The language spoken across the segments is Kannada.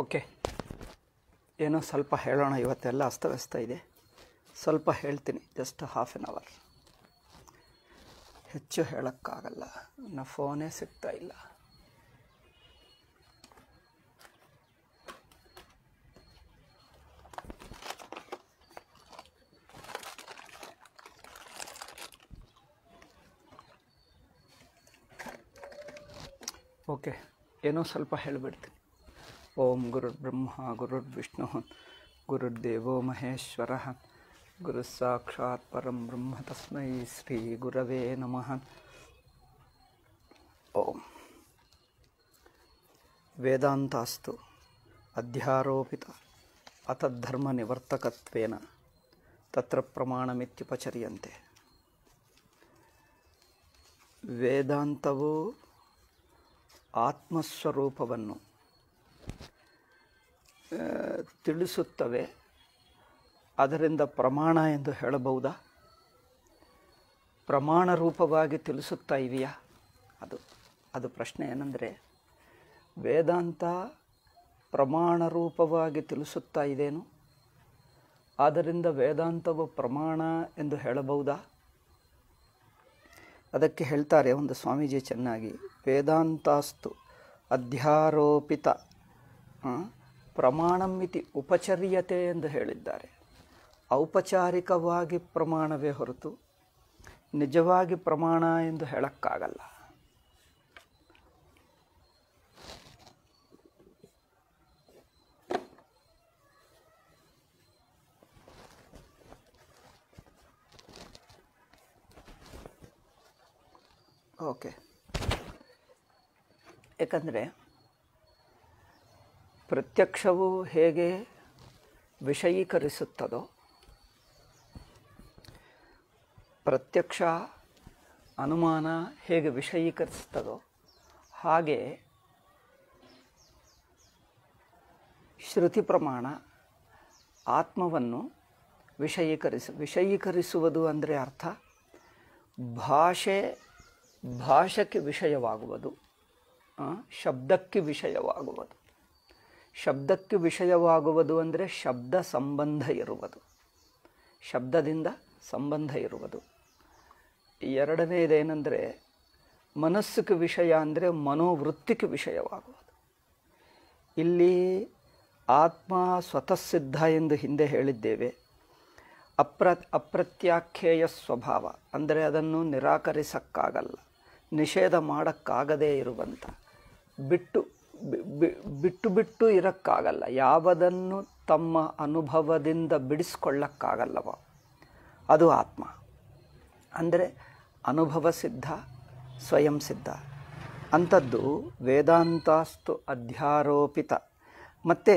ಓಕೆ ಏನೋ ಸ್ವಲ್ಪ ಹೇಳೋಣ ಇವತ್ತೆಲ್ಲ ಅಸ್ತವ್ಯಸ್ತ ಇದೆ ಸ್ವಲ್ಪ ಹೇಳ್ತೀನಿ ಜಸ್ಟ್ ಹಾಫ್ ಆನ್ ಅವರ್ ಹೆಚ್ಚು ಹೇಳೋಕ್ಕಾಗಲ್ಲ ನನ್ನ ಫೋನೇ ಸಿಗ್ತಾ ಇಲ್ಲ ಓಕೆ ಏನೋ ಸ್ವಲ್ಪ ಹೇಳಿಬಿಡ್ತೀನಿ ఓం గురుర్బ్రహ్మ గురుర్విష్ణు గురుర్దేవో మహేశ్వర గురుసాక్షాత్ పరం బ్రహ్మ తస్మై శ్రీ గురవే నమ ఓం వేదాంతాస్తు అధ్యారోపిత అతద్ధర్మనివర్తకత్వేన తత్ర ప్రమాణమిత్యుపచర్యంతే ವೇದಾಂತವು ಆತ್ಮಸ್ವರೂಪವನ್ನು ತಿಳಿಸುತ್ತವೆ ಅದರಿಂದ ಪ್ರಮಾಣ ಎಂದು ಹೇಳಬಹುದಾ ಪ್ರಮಾಣ ರೂಪವಾಗಿ ತಿಳಿಸುತ್ತಾ ಇದೆಯಾ ಅದು ಅದು ಪ್ರಶ್ನೆ ಏನಂದರೆ ವೇದಾಂತ ಪ್ರಮಾಣ ರೂಪವಾಗಿ ತಿಳಿಸುತ್ತಾ ಇದೇನು ಆದ್ದರಿಂದ ವೇದಾಂತವು ಪ್ರಮಾಣ ಎಂದು ಹೇಳಬಹುದಾ ಅದಕ್ಕೆ ಹೇಳ್ತಾರೆ ಒಂದು ಸ್ವಾಮೀಜಿ ಚೆನ್ನಾಗಿ ವೇದಾಂತಾಸ್ತು ಅಧ್ಯಾರೋಪಿತ ಪ್ರಮಾಣಂ ಇತಿ ಉಪಚರ್ಯತೆ ಎಂದು ಹೇಳಿದ್ದಾರೆ ಔಪಚಾರಿಕವಾಗಿ ಪ್ರಮಾಣವೇ ಹೊರತು ನಿಜವಾಗಿ ಪ್ರಮಾಣ ಎಂದು ಹೇಳಕ್ಕಾಗಲ್ಲ ಓಕೆ ಯಾಕಂದರೆ ಪ್ರತ್ಯಕ್ಷವು ಹೇಗೆ ವಿಷಯೀಕರಿಸುತ್ತದೋ ಪ್ರತ್ಯಕ್ಷ ಅನುಮಾನ ಹೇಗೆ ವಿಷಯೀಕರಿಸುತ್ತದೋ ಹಾಗೆ ಶ್ರುತಿ ಪ್ರಮಾಣ ಆತ್ಮವನ್ನು ವಿಷಯೀಕರಿಸ ವಿಷಯೀಕರಿಸುವುದು ಅಂದರೆ ಅರ್ಥ ಭಾಷೆ ಭಾಷಕ್ಕೆ ವಿಷಯವಾಗುವುದು ಶಬ್ದಕ್ಕೆ ವಿಷಯವಾಗುವುದು ಶಬ್ದಕ್ಕೆ ವಿಷಯವಾಗುವುದು ಅಂದರೆ ಶಬ್ದ ಸಂಬಂಧ ಇರುವುದು ಶಬ್ದದಿಂದ ಸಂಬಂಧ ಇರುವುದು ಎರಡನೇದೇನೆಂದರೆ ಮನಸ್ಸಿಗೆ ವಿಷಯ ಅಂದರೆ ಮನೋವೃತ್ತಿಗೆ ವಿಷಯವಾಗುವುದು ಇಲ್ಲಿ ಆತ್ಮ ಸ್ವತಃ ಸಿದ್ಧ ಎಂದು ಹಿಂದೆ ಹೇಳಿದ್ದೇವೆ ಅಪ್ರ ಅಪ್ರತ್ಯಾಖ್ಯೇಯ ಸ್ವಭಾವ ಅಂದರೆ ಅದನ್ನು ನಿರಾಕರಿಸಕ್ಕಾಗಲ್ಲ ನಿಷೇಧ ಮಾಡೋಕ್ಕಾಗದೇ ಇರುವಂಥ ಬಿಟ್ಟು ಬಿಟ್ಟು ಬಿಟ್ಟು ಇರೋಕ್ಕಾಗಲ್ಲ ಯಾವುದನ್ನು ತಮ್ಮ ಅನುಭವದಿಂದ ಬಿಡಿಸ್ಕೊಳ್ಳೋಕ್ಕಾಗಲ್ಲವ ಅದು ಆತ್ಮ ಅಂದರೆ ಅನುಭವ ಸಿದ್ಧ ಸ್ವಯಂ ಸಿದ್ಧ ಅಂಥದ್ದು ವೇದಾಂತಾಸ್ತು ಅಧ್ಯಾರೋಪಿತ ಮತ್ತು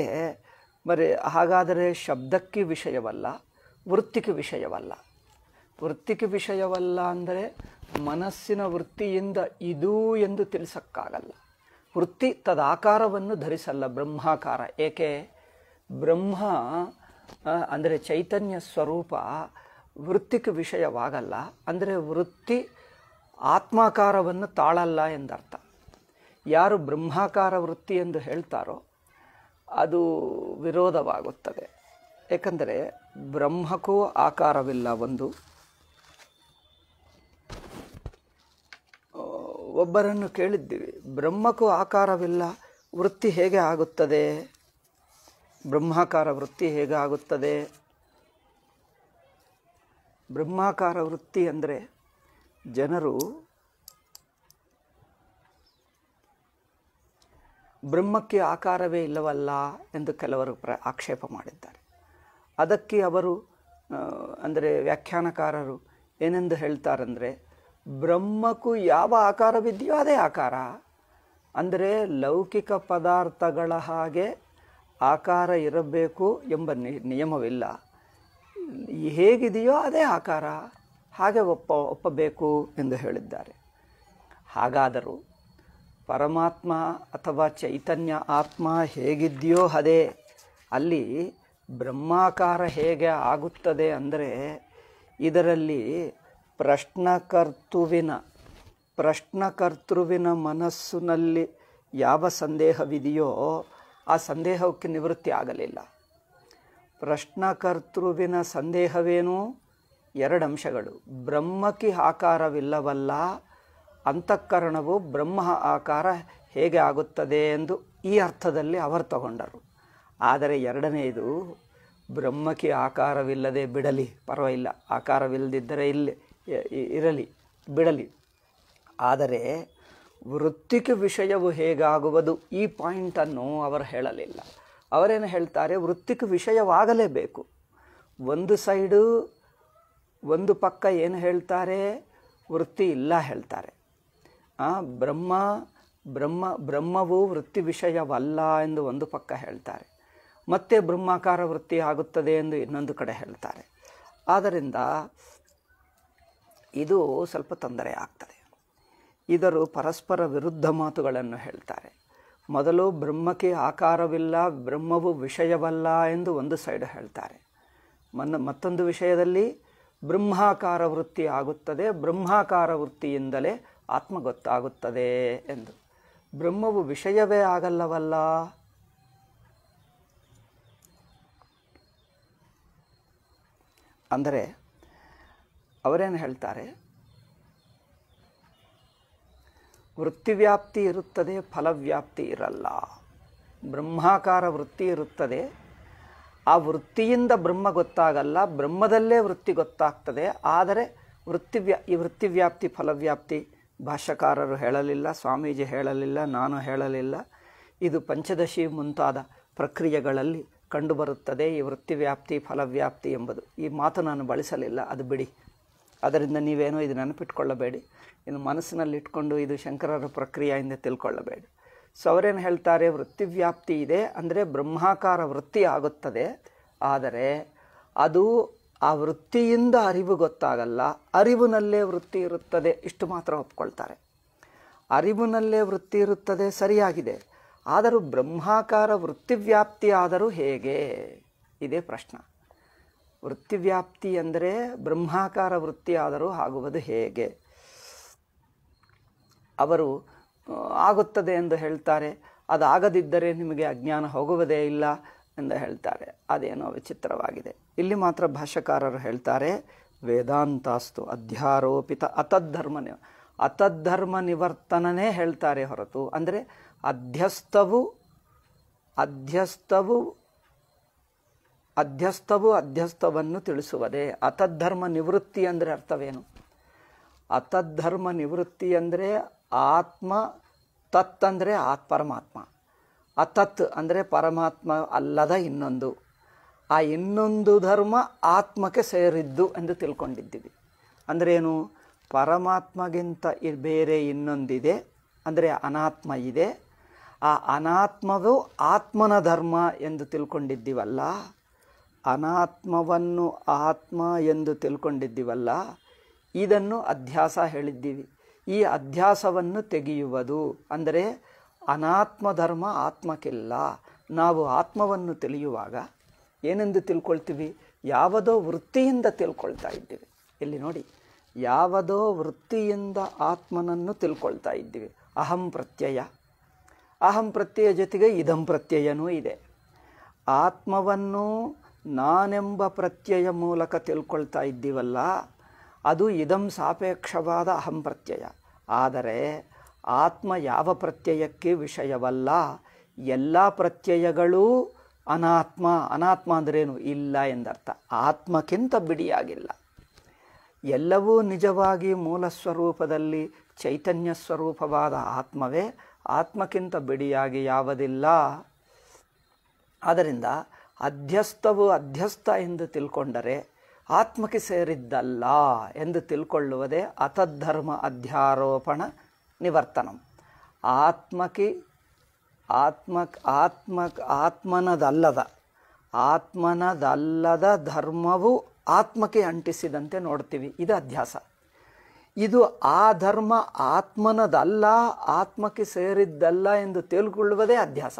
ಬರೀ ಹಾಗಾದರೆ ಶಬ್ದಕ್ಕೆ ವಿಷಯವಲ್ಲ ವೃತ್ತಿಗೆ ವಿಷಯವಲ್ಲ ವೃತ್ತಿಗೆ ವಿಷಯವಲ್ಲ ಅಂದರೆ ಮನಸ್ಸಿನ ವೃತ್ತಿಯಿಂದ ಇದು ಎಂದು ತಿಳಿಸೋಕ್ಕಾಗಲ್ಲ ವೃತ್ತಿ ತದಾಕಾರವನ್ನು ಧರಿಸಲ್ಲ ಬ್ರಹ್ಮಾಕಾರ ಏಕೆ ಬ್ರಹ್ಮ ಅಂದರೆ ಚೈತನ್ಯ ಸ್ವರೂಪ ವೃತ್ತಿಕ ವಿಷಯವಾಗಲ್ಲ ಅಂದರೆ ವೃತ್ತಿ ಆತ್ಮಾಕಾರವನ್ನು ತಾಳಲ್ಲ ಎಂದರ್ಥ ಯಾರು ಬ್ರಹ್ಮಾಕಾರ ವೃತ್ತಿ ಎಂದು ಹೇಳ್ತಾರೋ ಅದು ವಿರೋಧವಾಗುತ್ತದೆ ಏಕೆಂದರೆ ಬ್ರಹ್ಮಕ್ಕೂ ಆಕಾರವಿಲ್ಲ ಒಂದು ಒಬ್ಬರನ್ನು ಕೇಳಿದ್ದೀವಿ ಬ್ರಹ್ಮಕ್ಕೂ ಆಕಾರವಿಲ್ಲ ವೃತ್ತಿ ಹೇಗೆ ಆಗುತ್ತದೆ ಬ್ರಹ್ಮಾಕಾರ ವೃತ್ತಿ ಹೇಗೆ ಆಗುತ್ತದೆ ಬ್ರಹ್ಮಾಕಾರ ವೃತ್ತಿ ಅಂದರೆ ಜನರು ಬ್ರಹ್ಮಕ್ಕೆ ಆಕಾರವೇ ಇಲ್ಲವಲ್ಲ ಎಂದು ಕೆಲವರು ಪ್ರ ಆಕ್ಷೇಪ ಮಾಡಿದ್ದಾರೆ ಅದಕ್ಕೆ ಅವರು ಅಂದರೆ ವ್ಯಾಖ್ಯಾನಕಾರರು ಏನೆಂದು ಹೇಳ್ತಾರಂದರೆ ಬ್ರಹ್ಮಕ್ಕೂ ಯಾವ ಆಕಾರವಿದೆಯೋ ಅದೇ ಆಕಾರ ಅಂದರೆ ಲೌಕಿಕ ಪದಾರ್ಥಗಳ ಹಾಗೆ ಆಕಾರ ಇರಬೇಕು ಎಂಬ ನಿಯಮವಿಲ್ಲ ಹೇಗಿದೆಯೋ ಅದೇ ಆಕಾರ ಹಾಗೆ ಒಪ್ಪ ಒಪ್ಪಬೇಕು ಎಂದು ಹೇಳಿದ್ದಾರೆ ಹಾಗಾದರೂ ಪರಮಾತ್ಮ ಅಥವಾ ಚೈತನ್ಯ ಆತ್ಮ ಹೇಗಿದೆಯೋ ಅದೇ ಅಲ್ಲಿ ಬ್ರಹ್ಮಾಕಾರ ಹೇಗೆ ಆಗುತ್ತದೆ ಅಂದರೆ ಇದರಲ್ಲಿ ಪ್ರಶ್ನಕರ್ತುವಿನ ಪ್ರಶ್ನಕರ್ತೃವಿನ ಮನಸ್ಸಿನಲ್ಲಿ ಯಾವ ಸಂದೇಹವಿದೆಯೋ ಆ ಸಂದೇಹಕ್ಕೆ ನಿವೃತ್ತಿ ಆಗಲಿಲ್ಲ ಪ್ರಶ್ನಕರ್ತೃವಿನ ಸಂದೇಹವೇನು ಎರಡು ಅಂಶಗಳು ಬ್ರಹ್ಮಕ್ಕೆ ಆಕಾರವಿಲ್ಲವಲ್ಲ ಅಂತಃಕರಣವು ಬ್ರಹ್ಮ ಆಕಾರ ಹೇಗೆ ಆಗುತ್ತದೆ ಎಂದು ಈ ಅರ್ಥದಲ್ಲಿ ಅವರು ತಗೊಂಡರು ಆದರೆ ಎರಡನೆಯದು ಬ್ರಹ್ಮಕ್ಕೆ ಆಕಾರವಿಲ್ಲದೆ ಬಿಡಲಿ ಪರವಾಗಿಲ್ಲ ಆಕಾರವಿಲ್ಲದಿದ್ದರೆ ಇಲ್ಲಿ ಇರಲಿ ಬಿಡಲಿ ಆದರೆ ವೃತ್ತಿಕ ವಿಷಯವು ಹೇಗಾಗುವುದು ಈ ಪಾಯಿಂಟನ್ನು ಅವರು ಹೇಳಲಿಲ್ಲ ಅವರೇನು ಹೇಳ್ತಾರೆ ವೃತ್ತಿಕ ವಿಷಯವಾಗಲೇಬೇಕು ಒಂದು ಸೈಡು ಒಂದು ಪಕ್ಕ ಏನು ಹೇಳ್ತಾರೆ ವೃತ್ತಿ ಇಲ್ಲ ಹೇಳ್ತಾರೆ ಬ್ರಹ್ಮ ಬ್ರಹ್ಮ ಬ್ರಹ್ಮವು ವೃತ್ತಿ ವಿಷಯವಲ್ಲ ಎಂದು ಒಂದು ಪಕ್ಕ ಹೇಳ್ತಾರೆ ಮತ್ತೆ ಬ್ರಹ್ಮಾಕಾರ ವೃತ್ತಿ ಆಗುತ್ತದೆ ಎಂದು ಇನ್ನೊಂದು ಕಡೆ ಹೇಳ್ತಾರೆ ಆದ್ದರಿಂದ ಇದು ಸ್ವಲ್ಪ ತೊಂದರೆ ಆಗ್ತದೆ ಇದರು ಪರಸ್ಪರ ವಿರುದ್ಧ ಮಾತುಗಳನ್ನು ಹೇಳ್ತಾರೆ ಮೊದಲು ಬ್ರಹ್ಮಕ್ಕೆ ಆಕಾರವಿಲ್ಲ ಬ್ರಹ್ಮವು ವಿಷಯವಲ್ಲ ಎಂದು ಒಂದು ಸೈಡ್ ಹೇಳ್ತಾರೆ ಮನ್ನ ಮತ್ತೊಂದು ವಿಷಯದಲ್ಲಿ ಬ್ರಹ್ಮಾಕಾರ ವೃತ್ತಿ ಆಗುತ್ತದೆ ಬ್ರಹ್ಮಾಕಾರ ವೃತ್ತಿಯಿಂದಲೇ ಆತ್ಮ ಗೊತ್ತಾಗುತ್ತದೆ ಎಂದು ಬ್ರಹ್ಮವು ವಿಷಯವೇ ಆಗಲ್ಲವಲ್ಲ ಅಂದರೆ ಅವರೇನು ಹೇಳ್ತಾರೆ ವೃತ್ತಿವ್ಯಾಪ್ತಿ ಇರುತ್ತದೆ ಫಲವ್ಯಾಪ್ತಿ ಇರಲ್ಲ ಬ್ರಹ್ಮಾಕಾರ ವೃತ್ತಿ ಇರುತ್ತದೆ ಆ ವೃತ್ತಿಯಿಂದ ಬ್ರಹ್ಮ ಗೊತ್ತಾಗಲ್ಲ ಬ್ರಹ್ಮದಲ್ಲೇ ವೃತ್ತಿ ಗೊತ್ತಾಗ್ತದೆ ಆದರೆ ವೃತ್ತಿವ್ಯಾ ಈ ವೃತ್ತಿವ್ಯಾಪ್ತಿ ಫಲವ್ಯಾಪ್ತಿ ಭಾಷ್ಯಕಾರರು ಹೇಳಲಿಲ್ಲ ಸ್ವಾಮೀಜಿ ಹೇಳಲಿಲ್ಲ ನಾನು ಹೇಳಲಿಲ್ಲ ಇದು ಪಂಚದಶಿ ಮುಂತಾದ ಪ್ರಕ್ರಿಯೆಗಳಲ್ಲಿ ಕಂಡುಬರುತ್ತದೆ ಈ ವೃತ್ತಿವ್ಯಾಪ್ತಿ ಫಲವ್ಯಾಪ್ತಿ ಎಂಬುದು ಈ ಮಾತು ನಾನು ಬಳಸಲಿಲ್ಲ ಅದು ಬಿಡಿ ಅದರಿಂದ ನೀವೇನೋ ಇದು ನೆನಪಿಟ್ಕೊಳ್ಳಬೇಡಿ ಇದು ಮನಸ್ಸಿನಲ್ಲಿಟ್ಕೊಂಡು ಇದು ಶಂಕರರ ಪ್ರಕ್ರಿಯೆಯಿಂದ ತಿಳ್ಕೊಳ್ಳಬೇಡಿ ಸೊ ಅವರೇನು ಹೇಳ್ತಾರೆ ವೃತ್ತಿವ್ಯಾಪ್ತಿ ಇದೆ ಅಂದರೆ ಬ್ರಹ್ಮಾಕಾರ ವೃತ್ತಿ ಆಗುತ್ತದೆ ಆದರೆ ಅದು ಆ ವೃತ್ತಿಯಿಂದ ಅರಿವು ಗೊತ್ತಾಗಲ್ಲ ಅರಿವಿನಲ್ಲೇ ವೃತ್ತಿ ಇರುತ್ತದೆ ಇಷ್ಟು ಮಾತ್ರ ಒಪ್ಕೊಳ್ತಾರೆ ಅರಿವಿನಲ್ಲೇ ವೃತ್ತಿ ಇರುತ್ತದೆ ಸರಿಯಾಗಿದೆ ಆದರೂ ಬ್ರಹ್ಮಾಕಾರ ವೃತ್ತಿವ್ಯಾಪ್ತಿ ಆದರೂ ಹೇಗೆ ಇದೇ ಪ್ರಶ್ನೆ ವೃತ್ತಿವ್ಯಾಪ್ತಿ ಅಂದರೆ ಬ್ರಹ್ಮಾಕಾರ ವೃತ್ತಿಯಾದರೂ ಆಗುವುದು ಹೇಗೆ ಅವರು ಆಗುತ್ತದೆ ಎಂದು ಹೇಳ್ತಾರೆ ಅದಾಗದಿದ್ದರೆ ನಿಮಗೆ ಅಜ್ಞಾನ ಹೋಗುವುದೇ ಇಲ್ಲ ಎಂದು ಹೇಳ್ತಾರೆ ಅದೇನೋ ವಿಚಿತ್ರವಾಗಿದೆ ಇಲ್ಲಿ ಮಾತ್ರ ಭಾಷಾಕಾರರು ಹೇಳ್ತಾರೆ ವೇದಾಂತಾಸ್ತು ಅಧ್ಯಾರೋಪಿತ ಅತದ್ಧರ್ಮ ಅತದ್ಧರ್ಮ ನಿವರ್ತನನೇ ಹೇಳ್ತಾರೆ ಹೊರತು ಅಂದರೆ ಅಧ್ಯಸ್ಥವು ಅಧ್ಯಸ್ಥವು ಅಧ್ಯಸ್ಥವು ಅಧ್ಯಸ್ಥವನ್ನು ತಿಳಿಸುವುದೇ ಅತದ್ಧರ್ಮ ನಿವೃತ್ತಿ ಅಂದರೆ ಅರ್ಥವೇನು ಅತದ್ಧರ್ಮ ನಿವೃತ್ತಿ ಅಂದರೆ ಆತ್ಮ ತತ್ ಅಂದರೆ ಆತ್ ಪರಮಾತ್ಮ ಅತತ್ ಅಂದರೆ ಪರಮಾತ್ಮ ಅಲ್ಲದ ಇನ್ನೊಂದು ಆ ಇನ್ನೊಂದು ಧರ್ಮ ಆತ್ಮಕ್ಕೆ ಸೇರಿದ್ದು ಎಂದು ತಿಳ್ಕೊಂಡಿದ್ದೀವಿ ಅಂದ್ರೇನು ಪರಮಾತ್ಮಗಿಂತ ಬೇರೆ ಇನ್ನೊಂದಿದೆ ಅಂದರೆ ಅನಾತ್ಮ ಇದೆ ಆ ಅನಾತ್ಮವು ಆತ್ಮನ ಧರ್ಮ ಎಂದು ತಿಳ್ಕೊಂಡಿದ್ದೀವಲ್ಲ ಅನಾತ್ಮವನ್ನು ಆತ್ಮ ಎಂದು ತಿಳ್ಕೊಂಡಿದ್ದೀವಲ್ಲ ಇದನ್ನು ಅಧ್ಯಾಸ ಹೇಳಿದ್ದೀವಿ ಈ ಅಧ್ಯಾಸವನ್ನು ತೆಗೆಯುವುದು ಅಂದರೆ ಅನಾತ್ಮ ಧರ್ಮ ಆತ್ಮಕ್ಕಿಲ್ಲ ನಾವು ಆತ್ಮವನ್ನು ತಿಳಿಯುವಾಗ ಏನೆಂದು ತಿಳ್ಕೊಳ್ತೀವಿ ಯಾವುದೋ ವೃತ್ತಿಯಿಂದ ತಿಳ್ಕೊಳ್ತಾ ಇದ್ದೀವಿ ಇಲ್ಲಿ ನೋಡಿ ಯಾವುದೋ ವೃತ್ತಿಯಿಂದ ಆತ್ಮನನ್ನು ತಿಳ್ಕೊಳ್ತಾ ಇದ್ದೀವಿ ಅಹಂ ಪ್ರತ್ಯಯ ಅಹಂ ಪ್ರತ್ಯಯ ಜೊತೆಗೆ ಇದಂ ಪ್ರತ್ಯಯನೂ ಇದೆ ಆತ್ಮವನ್ನು ನಾನೆಂಬ ಪ್ರತ್ಯಯ ಮೂಲಕ ತಿಳ್ಕೊಳ್ತಾ ಇದ್ದೀವಲ್ಲ ಅದು ಇದಂ ಸಾಪೇಕ್ಷವಾದ ಅಹಂ ಪ್ರತ್ಯಯ ಆದರೆ ಆತ್ಮ ಯಾವ ಪ್ರತ್ಯಯಕ್ಕೆ ವಿಷಯವಲ್ಲ ಎಲ್ಲ ಪ್ರತ್ಯಯಗಳೂ ಅನಾತ್ಮ ಅನಾತ್ಮ ಅಂದ್ರೇನು ಇಲ್ಲ ಎಂದರ್ಥ ಆತ್ಮಕ್ಕಿಂತ ಬಿಡಿಯಾಗಿಲ್ಲ ಎಲ್ಲವೂ ನಿಜವಾಗಿ ಮೂಲ ಸ್ವರೂಪದಲ್ಲಿ ಚೈತನ್ಯ ಸ್ವರೂಪವಾದ ಆತ್ಮವೇ ಆತ್ಮಕ್ಕಿಂತ ಬಿಡಿಯಾಗಿ ಯಾವುದಿಲ್ಲ ಆದ್ದರಿಂದ ಅಧ್ಯಸ್ಥವು ಅಧ್ಯಸ್ಥ ಎಂದು ತಿಳ್ಕೊಂಡರೆ ಆತ್ಮಕ್ಕೆ ಸೇರಿದ್ದಲ್ಲ ಎಂದು ತಿಳ್ಕೊಳ್ಳುವುದೇ ಅತದ್ಧರ್ಮ ಅಧ್ಯಾರೋಪಣ ನಿವರ್ತನಂ ಆತ್ಮಕ್ಕೆ ಆತ್ಮಕ್ ಆತ್ಮಕ್ ಆತ್ಮನದಲ್ಲದ ಆತ್ಮನದಲ್ಲದ ಧರ್ಮವು ಆತ್ಮಕ್ಕೆ ಅಂಟಿಸಿದಂತೆ ನೋಡ್ತೀವಿ ಇದು ಅಧ್ಯಾಸ ಇದು ಆ ಧರ್ಮ ಆತ್ಮನದಲ್ಲ ಆತ್ಮಕ್ಕೆ ಸೇರಿದ್ದಲ್ಲ ಎಂದು ತಿಳ್ಕೊಳ್ಳುವುದೇ ಅಧ್ಯಾಸ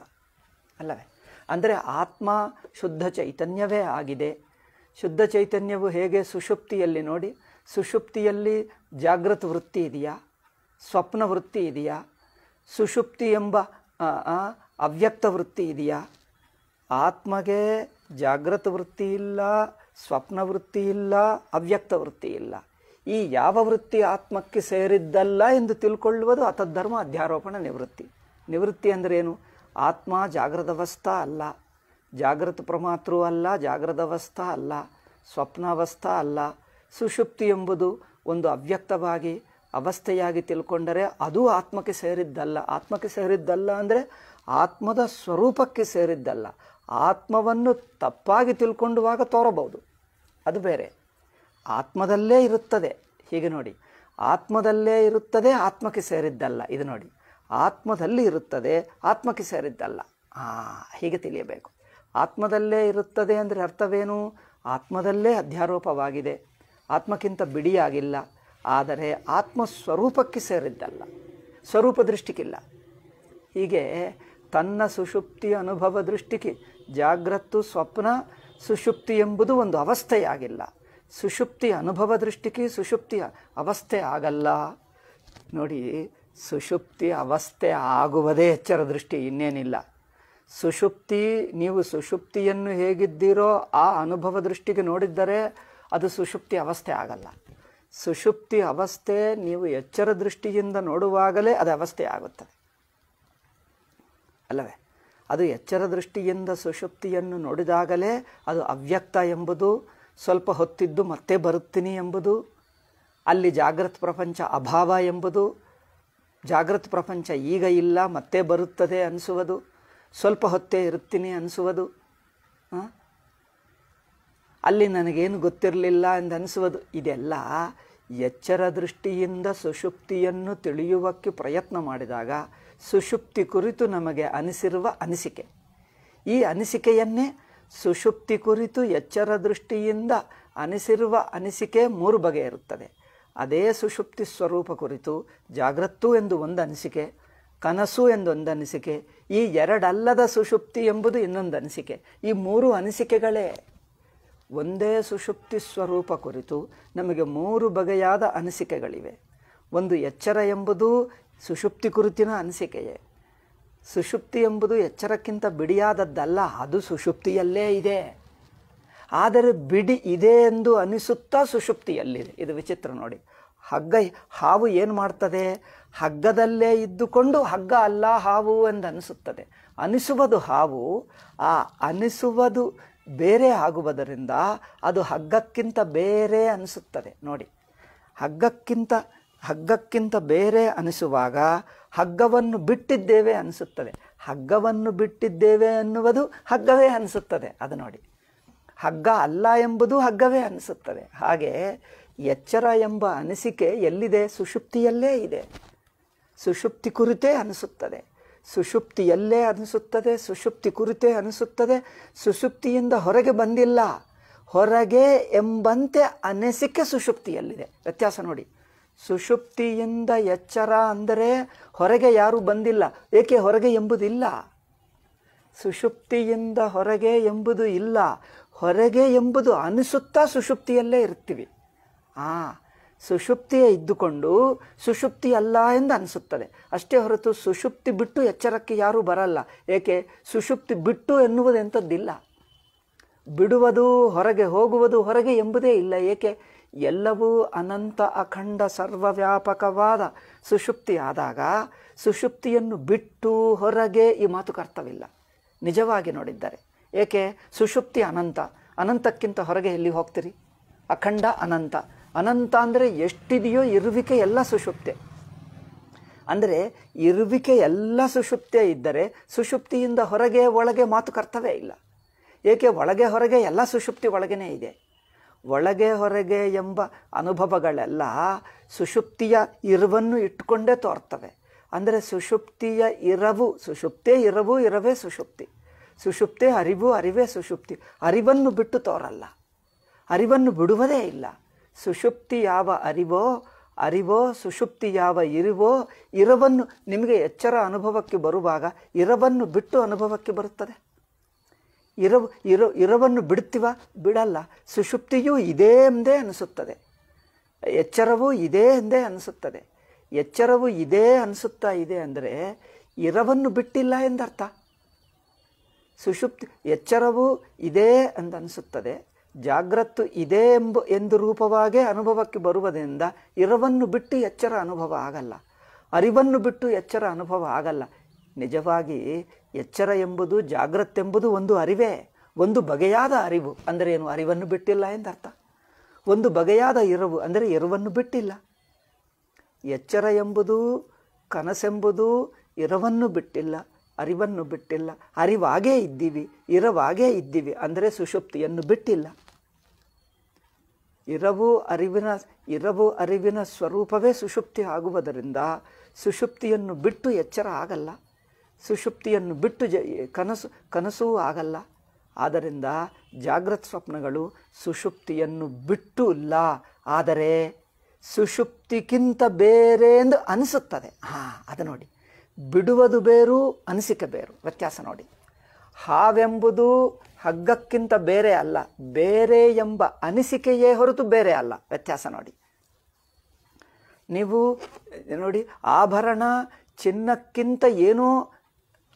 ಅಲ್ಲವೇ ಅಂದರೆ ಆತ್ಮ ಶುದ್ಧ ಚೈತನ್ಯವೇ ಆಗಿದೆ ಶುದ್ಧ ಚೈತನ್ಯವು ಹೇಗೆ ಸುಷುಪ್ತಿಯಲ್ಲಿ ನೋಡಿ ಸುಷುಪ್ತಿಯಲ್ಲಿ ಜಾಗೃತ ವೃತ್ತಿ ಇದೆಯಾ ಸ್ವಪ್ನ ವೃತ್ತಿ ಇದೆಯಾ ಸುಷುಪ್ತಿ ಎಂಬ ಅವ್ಯಕ್ತ ವೃತ್ತಿ ಇದೆಯಾ ಆತ್ಮಗೆ ಜಾಗೃತ ವೃತ್ತಿ ಇಲ್ಲ ಸ್ವಪ್ನ ವೃತ್ತಿ ಇಲ್ಲ ಅವ್ಯಕ್ತ ವೃತ್ತಿ ಇಲ್ಲ ಈ ಯಾವ ವೃತ್ತಿ ಆತ್ಮಕ್ಕೆ ಸೇರಿದ್ದಲ್ಲ ಎಂದು ತಿಳ್ಕೊಳ್ಳುವುದು ಅತದ್ಧರ್ಮ ಅಧ್ಯಾರೋಪಣ ನಿವೃತ್ತಿ ನಿವೃತ್ತಿ ಏನು ಆತ್ಮ ಜಾಗೃತವಸ್ಥಾ ಅಲ್ಲ ಜಾಗೃತ ಪ್ರಮಾತೃ ಅಲ್ಲ ಜಾಗೃತವಸ್ಥಾ ಅಲ್ಲ ಸ್ವಪ್ನಾವಸ್ಥಾ ಅಲ್ಲ ಸುಷುಪ್ತಿ ಎಂಬುದು ಒಂದು ಅವ್ಯಕ್ತವಾಗಿ ಅವಸ್ಥೆಯಾಗಿ ತಿಳ್ಕೊಂಡರೆ ಅದು ಆತ್ಮಕ್ಕೆ ಸೇರಿದ್ದಲ್ಲ ಆತ್ಮಕ್ಕೆ ಸೇರಿದ್ದಲ್ಲ ಅಂದರೆ ಆತ್ಮದ ಸ್ವರೂಪಕ್ಕೆ ಸೇರಿದ್ದಲ್ಲ ಆತ್ಮವನ್ನು ತಪ್ಪಾಗಿ ತಿಳ್ಕೊಂಡುವಾಗ ತೋರಬಹುದು ಅದು ಬೇರೆ ಆತ್ಮದಲ್ಲೇ ಇರುತ್ತದೆ ಹೀಗೆ ನೋಡಿ ಆತ್ಮದಲ್ಲೇ ಇರುತ್ತದೆ ಆತ್ಮಕ್ಕೆ ಸೇರಿದ್ದಲ್ಲ ಇದು ನೋಡಿ ಆತ್ಮದಲ್ಲಿ ಇರುತ್ತದೆ ಆತ್ಮಕ್ಕೆ ಸೇರಿದ್ದಲ್ಲ ಹೀಗೆ ತಿಳಿಯಬೇಕು ಆತ್ಮದಲ್ಲೇ ಇರುತ್ತದೆ ಅಂದರೆ ಅರ್ಥವೇನು ಆತ್ಮದಲ್ಲೇ ಅಧ್ಯಾರೋಪವಾಗಿದೆ ಆತ್ಮಕ್ಕಿಂತ ಬಿಡಿಯಾಗಿಲ್ಲ ಆದರೆ ಆತ್ಮ ಸ್ವರೂಪಕ್ಕೆ ಸೇರಿದ್ದಲ್ಲ ಸ್ವರೂಪ ದೃಷ್ಟಿಕಿಲ್ಲ ಹೀಗೆ ತನ್ನ ಸುಷುಪ್ತಿ ಅನುಭವ ದೃಷ್ಟಿಗೆ ಜಾಗ್ರತ್ತು ಸ್ವಪ್ನ ಸುಷುಪ್ತಿ ಎಂಬುದು ಒಂದು ಅವಸ್ಥೆಯಾಗಿಲ್ಲ ಸುಷುಪ್ತಿ ಅನುಭವ ದೃಷ್ಟಿಗೆ ಸುಷುಪ್ತಿಯ ಅವಸ್ಥೆ ಆಗಲ್ಲ ನೋಡಿ ಸುಷುಪ್ತಿ ಅವಸ್ಥೆ ಆಗುವುದೇ ಎಚ್ಚರ ದೃಷ್ಟಿ ಇನ್ನೇನಿಲ್ಲ ಸುಷುಪ್ತಿ ನೀವು ಸುಷುಪ್ತಿಯನ್ನು ಹೇಗಿದ್ದೀರೋ ಆ ಅನುಭವ ದೃಷ್ಟಿಗೆ ನೋಡಿದ್ದರೆ ಅದು ಸುಷುಪ್ತಿ ಅವಸ್ಥೆ ಆಗಲ್ಲ ಸುಷುಪ್ತಿ ಅವಸ್ಥೆ ನೀವು ಎಚ್ಚರ ದೃಷ್ಟಿಯಿಂದ ನೋಡುವಾಗಲೇ ಅದು ಅವಸ್ಥೆ ಆಗುತ್ತದೆ ಅಲ್ಲವೇ ಅದು ಎಚ್ಚರ ದೃಷ್ಟಿಯಿಂದ ಸುಷುಪ್ತಿಯನ್ನು ನೋಡಿದಾಗಲೇ ಅದು ಅವ್ಯಕ್ತ ಎಂಬುದು ಸ್ವಲ್ಪ ಹೊತ್ತಿದ್ದು ಮತ್ತೆ ಬರುತ್ತೀನಿ ಎಂಬುದು ಅಲ್ಲಿ ಜಾಗೃತ ಪ್ರಪಂಚ ಅಭಾವ ಎಂಬುದು ಜಾಗೃತ ಪ್ರಪಂಚ ಈಗ ಇಲ್ಲ ಮತ್ತೆ ಬರುತ್ತದೆ ಅನಿಸುವುದು ಸ್ವಲ್ಪ ಹೊತ್ತೇ ಇರುತ್ತೀನಿ ಅನಿಸುವುದು ಅಲ್ಲಿ ನನಗೇನು ಗೊತ್ತಿರಲಿಲ್ಲ ಎಂದು ಅನಿಸುವುದು ಇದೆಲ್ಲ ಎಚ್ಚರ ದೃಷ್ಟಿಯಿಂದ ಸುಷುಪ್ತಿಯನ್ನು ತಿಳಿಯುವಕ್ಕೆ ಪ್ರಯತ್ನ ಮಾಡಿದಾಗ ಸುಷುಪ್ತಿ ಕುರಿತು ನಮಗೆ ಅನಿಸಿರುವ ಅನಿಸಿಕೆ ಈ ಅನಿಸಿಕೆಯನ್ನೇ ಸುಷುಪ್ತಿ ಕುರಿತು ಎಚ್ಚರ ದೃಷ್ಟಿಯಿಂದ ಅನಿಸಿರುವ ಅನಿಸಿಕೆ ಮೂರು ಬಗೆ ಇರುತ್ತದೆ ಅದೇ ಸುಷುಪ್ತಿ ಸ್ವರೂಪ ಕುರಿತು ಜಾಗ್ರತ್ತು ಎಂದು ಒಂದು ಅನಿಸಿಕೆ ಕನಸು ಎಂದೊಂದು ಅನಿಸಿಕೆ ಈ ಎರಡಲ್ಲದ ಸುಷುಪ್ತಿ ಎಂಬುದು ಇನ್ನೊಂದು ಅನಿಸಿಕೆ ಈ ಮೂರು ಅನಿಸಿಕೆಗಳೇ ಒಂದೇ ಸುಷುಪ್ತಿ ಸ್ವರೂಪ ಕುರಿತು ನಮಗೆ ಮೂರು ಬಗೆಯಾದ ಅನಿಸಿಕೆಗಳಿವೆ ಒಂದು ಎಚ್ಚರ ಎಂಬುದು ಸುಷುಪ್ತಿ ಕುರಿತಿನ ಅನಿಸಿಕೆಯೇ ಸುಷುಪ್ತಿ ಎಂಬುದು ಎಚ್ಚರಕ್ಕಿಂತ ಬಿಡಿಯಾದದ್ದಲ್ಲ ಅದು ಸುಷುಪ್ತಿಯಲ್ಲೇ ಇದೆ ಆದರೆ ಬಿಡಿ ಇದೆ ಎಂದು ಅನಿಸುತ್ತಾ ಸುಷುಪ್ತಿಯಲ್ಲಿದೆ ಇದು ವಿಚಿತ್ರ ನೋಡಿ ಹಗ್ಗ ಹಾವು ಏನು ಮಾಡ್ತದೆ ಹಗ್ಗದಲ್ಲೇ ಇದ್ದುಕೊಂಡು ಹಗ್ಗ ಅಲ್ಲ ಹಾವು ಎಂದು ಅನಿಸುತ್ತದೆ ಅನಿಸುವುದು ಹಾವು ಆ ಅನಿಸುವುದು ಬೇರೆ ಆಗುವುದರಿಂದ ಅದು ಹಗ್ಗಕ್ಕಿಂತ ಬೇರೆ ಅನಿಸುತ್ತದೆ ನೋಡಿ ಹಗ್ಗಕ್ಕಿಂತ ಹಗ್ಗಕ್ಕಿಂತ ಬೇರೆ ಅನಿಸುವಾಗ ಹಗ್ಗವನ್ನು ಬಿಟ್ಟಿದ್ದೇವೆ ಅನಿಸುತ್ತದೆ ಹಗ್ಗವನ್ನು ಬಿಟ್ಟಿದ್ದೇವೆ ಅನ್ನುವುದು ಹಗ್ಗವೇ ಅನಿಸುತ್ತದೆ ಅದು ನೋಡಿ ಹಗ್ಗ ಅಲ್ಲ ಎಂಬುದು ಹಗ್ಗವೇ ಅನಿಸುತ್ತದೆ ಹಾಗೆ ಎಚ್ಚರ ಎಂಬ ಅನಿಸಿಕೆ ಎಲ್ಲಿದೆ ಸುಷುಪ್ತಿಯಲ್ಲೇ ಇದೆ ಸುಷುಪ್ತಿ ಕುರಿತೇ ಅನಿಸುತ್ತದೆ ಸುಷುಪ್ತಿಯಲ್ಲೇ ಅನಿಸುತ್ತದೆ ಸುಷುಪ್ತಿ ಕುರಿತೇ ಅನಿಸುತ್ತದೆ ಸುಷುಪ್ತಿಯಿಂದ ಹೊರಗೆ ಬಂದಿಲ್ಲ ಹೊರಗೆ ಎಂಬಂತೆ ಅನಿಸಿಕೆ ಸುಷುಪ್ತಿಯಲ್ಲಿದೆ ವ್ಯತ್ಯಾಸ ನೋಡಿ ಸುಷುಪ್ತಿಯಿಂದ ಎಚ್ಚರ ಅಂದರೆ ಹೊರಗೆ ಯಾರೂ ಬಂದಿಲ್ಲ ಏಕೆ ಹೊರಗೆ ಎಂಬುದಿಲ್ಲ ಸುಷುಪ್ತಿಯಿಂದ ಹೊರಗೆ ಎಂಬುದು ಇಲ್ಲ ಹೊರಗೆ ಎಂಬುದು ಅನಿಸುತ್ತಾ ಸುಷುಪ್ತಿಯಲ್ಲೇ ಇರ್ತೀವಿ ಆ ಸುಷುಪ್ತಿಯೇ ಇದ್ದುಕೊಂಡು ಸುಷುಪ್ತಿ ಅಲ್ಲ ಎಂದು ಅನಿಸುತ್ತದೆ ಅಷ್ಟೇ ಹೊರತು ಸುಷುಪ್ತಿ ಬಿಟ್ಟು ಎಚ್ಚರಕ್ಕೆ ಯಾರೂ ಬರಲ್ಲ ಏಕೆ ಸುಷುಪ್ತಿ ಬಿಟ್ಟು ಎನ್ನುವುದೆಂಥದ್ದಿಲ್ಲ ಬಿಡುವುದು ಹೊರಗೆ ಹೋಗುವುದು ಹೊರಗೆ ಎಂಬುದೇ ಇಲ್ಲ ಏಕೆ ಎಲ್ಲವೂ ಅನಂತ ಅಖಂಡ ಸರ್ವವ್ಯಾಪಕವಾದ ಸುಷುಪ್ತಿ ಆದಾಗ ಸುಷುಪ್ತಿಯನ್ನು ಬಿಟ್ಟು ಹೊರಗೆ ಈ ಮಾತು ಕರ್ತವಿಲ್ಲ ನಿಜವಾಗಿ ನೋಡಿದ್ದಾರೆ ಏಕೆ ಸುಷುಪ್ತಿ ಅನಂತ ಅನಂತಕ್ಕಿಂತ ಹೊರಗೆ ಎಲ್ಲಿ ಹೋಗ್ತೀರಿ ಅಖಂಡ ಅನಂತ ಅನಂತ ಅಂದರೆ ಎಷ್ಟಿದೆಯೋ ಇರುವಿಕೆ ಎಲ್ಲ ಸುಷುಪ್ತೆ ಅಂದರೆ ಇರುವಿಕೆ ಎಲ್ಲ ಸುಷುಪ್ತೆ ಇದ್ದರೆ ಸುಷುಪ್ತಿಯಿಂದ ಹೊರಗೆ ಒಳಗೆ ಮಾತು ಕರ್ತವ್ಯ ಇಲ್ಲ ಏಕೆ ಒಳಗೆ ಹೊರಗೆ ಎಲ್ಲ ಸುಷುಪ್ತಿ ಒಳಗೇ ಇದೆ ಒಳಗೆ ಹೊರಗೆ ಎಂಬ ಅನುಭವಗಳೆಲ್ಲ ಸುಷುಪ್ತಿಯ ಇರುವನ್ನು ಇಟ್ಟುಕೊಂಡೇ ತೋರ್ತವೆ ಅಂದರೆ ಸುಷುಪ್ತಿಯ ಇರವು ಸುಷುಪ್ತೇ ಇರವು ಇರವೇ ಸುಷುಪ್ತಿ ಸುಷುಪ್ತಿ ಅರಿವು ಅರಿವೇ ಸುಷುಪ್ತಿ ಅರಿವನ್ನು ಬಿಟ್ಟು ತೋರಲ್ಲ ಅರಿವನ್ನು ಬಿಡುವುದೇ ಇಲ್ಲ ಸುಷುಪ್ತಿ ಯಾವ ಅರಿವೋ ಅರಿವೋ ಸುಷುಪ್ತಿ ಯಾವ ಇರಿವೋ ಇರವನ್ನು ನಿಮಗೆ ಎಚ್ಚರ ಅನುಭವಕ್ಕೆ ಬರುವಾಗ ಇರವನ್ನು ಬಿಟ್ಟು ಅನುಭವಕ್ಕೆ ಬರುತ್ತದೆ ಇರವು ಇರೋ ಇರವನ್ನು ಬಿಡ್ತೀವ ಬಿಡಲ್ಲ ಸುಷುಪ್ತಿಯೂ ಇದೇ ಎಂದೇ ಅನಿಸುತ್ತದೆ ಎಚ್ಚರವೂ ಇದೇ ಎಂದೇ ಅನಿಸುತ್ತದೆ ಎಚ್ಚರವು ಇದೇ ಅನಿಸುತ್ತಾ ಇದೆ ಅಂದರೆ ಇರವನ್ನು ಬಿಟ್ಟಿಲ್ಲ ಎಂದರ್ಥ ಸುಷುಪ್ತಿ ಎಚ್ಚರವು ಇದೇ ಅಂತನಿಸುತ್ತದೆ ಜಾಗ್ರತ್ತು ಇದೆ ಎಂಬ ಎಂದು ರೂಪವಾಗೇ ಅನುಭವಕ್ಕೆ ಬರುವುದರಿಂದ ಇರವನ್ನು ಬಿಟ್ಟು ಎಚ್ಚರ ಅನುಭವ ಆಗಲ್ಲ ಅರಿವನ್ನು ಬಿಟ್ಟು ಎಚ್ಚರ ಅನುಭವ ಆಗಲ್ಲ ನಿಜವಾಗಿ ಎಚ್ಚರ ಎಂಬುದು ಜಾಗ್ರತ್ತೆಂಬುದು ಒಂದು ಅರಿವೇ ಒಂದು ಬಗೆಯಾದ ಅರಿವು ಅಂದರೆ ಏನು ಅರಿವನ್ನು ಬಿಟ್ಟಿಲ್ಲ ಎಂದರ್ಥ ಒಂದು ಬಗೆಯಾದ ಇರವು ಅಂದರೆ ಇರುವನ್ನು ಬಿಟ್ಟಿಲ್ಲ ಎಚ್ಚರ ಎಂಬುದು ಕನಸೆಂಬುದು ಇರವನ್ನು ಬಿಟ್ಟಿಲ್ಲ ಅರಿವನ್ನು ಬಿಟ್ಟಿಲ್ಲ ಅರಿವಾಗೇ ಇದ್ದೀವಿ ಇರವಾಗೇ ಇದ್ದೀವಿ ಅಂದರೆ ಸುಷುಪ್ತಿಯನ್ನು ಬಿಟ್ಟಿಲ್ಲ ಇರವು ಅರಿವಿನ ಇರವು ಅರಿವಿನ ಸ್ವರೂಪವೇ ಸುಷುಪ್ತಿ ಆಗುವುದರಿಂದ ಸುಷುಪ್ತಿಯನ್ನು ಬಿಟ್ಟು ಎಚ್ಚರ ಆಗಲ್ಲ ಸುಷುಪ್ತಿಯನ್ನು ಬಿಟ್ಟು ಜ ಕನಸು ಕನಸೂ ಆಗಲ್ಲ ಆದ್ದರಿಂದ ಜಾಗ್ರತ್ ಸ್ವಪ್ನಗಳು ಸುಷುಪ್ತಿಯನ್ನು ಬಿಟ್ಟು ಇಲ್ಲ ಆದರೆ ಸುಷುಪ್ತಿಗಿಂತ ಬೇರೆ ಎಂದು ಅನಿಸುತ್ತದೆ ಹಾಂ ಅದು ನೋಡಿ ಬಿಡುವುದು ಬೇರು ಅನಿಸಿಕೆ ಬೇರು ವ್ಯತ್ಯಾಸ ನೋಡಿ ಹಾವೆಂಬುದು ಹಗ್ಗಕ್ಕಿಂತ ಬೇರೆ ಅಲ್ಲ ಬೇರೆ ಎಂಬ ಅನಿಸಿಕೆಯೇ ಹೊರತು ಬೇರೆ ಅಲ್ಲ ವ್ಯತ್ಯಾಸ ನೋಡಿ ನೀವು ನೋಡಿ ಆಭರಣ ಚಿನ್ನಕ್ಕಿಂತ ಏನೋ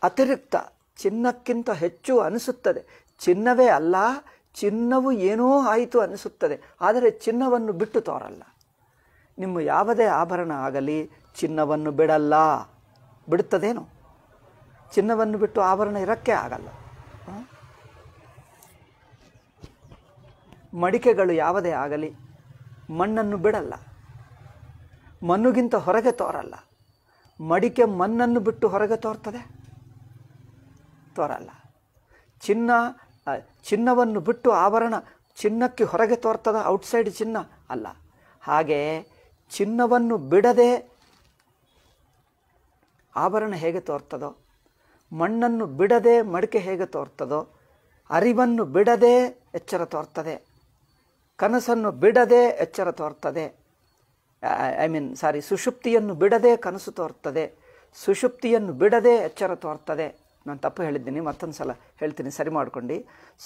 ಅತಿರಿಕ್ತ ಚಿನ್ನಕ್ಕಿಂತ ಹೆಚ್ಚು ಅನಿಸುತ್ತದೆ ಚಿನ್ನವೇ ಅಲ್ಲ ಚಿನ್ನವು ಏನೋ ಆಯಿತು ಅನಿಸುತ್ತದೆ ಆದರೆ ಚಿನ್ನವನ್ನು ಬಿಟ್ಟು ತೋರಲ್ಲ ನಿಮ್ಮ ಯಾವುದೇ ಆಭರಣ ಆಗಲಿ ಚಿನ್ನವನ್ನು ಬಿಡಲ್ಲ ಬಿಡುತ್ತದೇನು ಚಿನ್ನವನ್ನು ಬಿಟ್ಟು ಆಭರಣ ಇರಕ್ಕೆ ಆಗಲ್ಲ ಮಡಿಕೆಗಳು ಯಾವುದೇ ಆಗಲಿ ಮಣ್ಣನ್ನು ಬಿಡಲ್ಲ ಮಣ್ಣುಗಿಂತ ಹೊರಗೆ ತೋರಲ್ಲ ಮಡಿಕೆ ಮಣ್ಣನ್ನು ಬಿಟ್ಟು ಹೊರಗೆ ತೋರ್ತದೆ ತೋರಲ್ಲ ಚಿನ್ನ ಚಿನ್ನವನ್ನು ಬಿಟ್ಟು ಆಭರಣ ಚಿನ್ನಕ್ಕೆ ಹೊರಗೆ ತೋರ್ತದ ಔಟ್ಸೈಡ್ ಚಿನ್ನ ಅಲ್ಲ ಹಾಗೆ ಚಿನ್ನವನ್ನು ಬಿಡದೆ ಆಭರಣ ಹೇಗೆ ತೋರ್ತದೋ ಮಣ್ಣನ್ನು ಬಿಡದೆ ಮಡಿಕೆ ಹೇಗೆ ತೋರ್ತದೋ ಅರಿವನ್ನು ಬಿಡದೆ ಎಚ್ಚರ ತೋರ್ತದೆ ಕನಸನ್ನು ಬಿಡದೆ ಎಚ್ಚರ ತೋರ್ತದೆ ಐ ಮೀನ್ ಸಾರಿ ಸುಷುಪ್ತಿಯನ್ನು ಬಿಡದೆ ಕನಸು ತೋರ್ತದೆ ಸುಷುಪ್ತಿಯನ್ನು ಬಿಡದೆ ಎಚ್ಚರ ತೋರ್ತದೆ ನಾನು ತಪ್ಪು ಹೇಳಿದ್ದೀನಿ ಮತ್ತೊಂದು ಸಲ ಹೇಳ್ತೀನಿ ಸರಿ ಮಾಡ್ಕೊಂಡು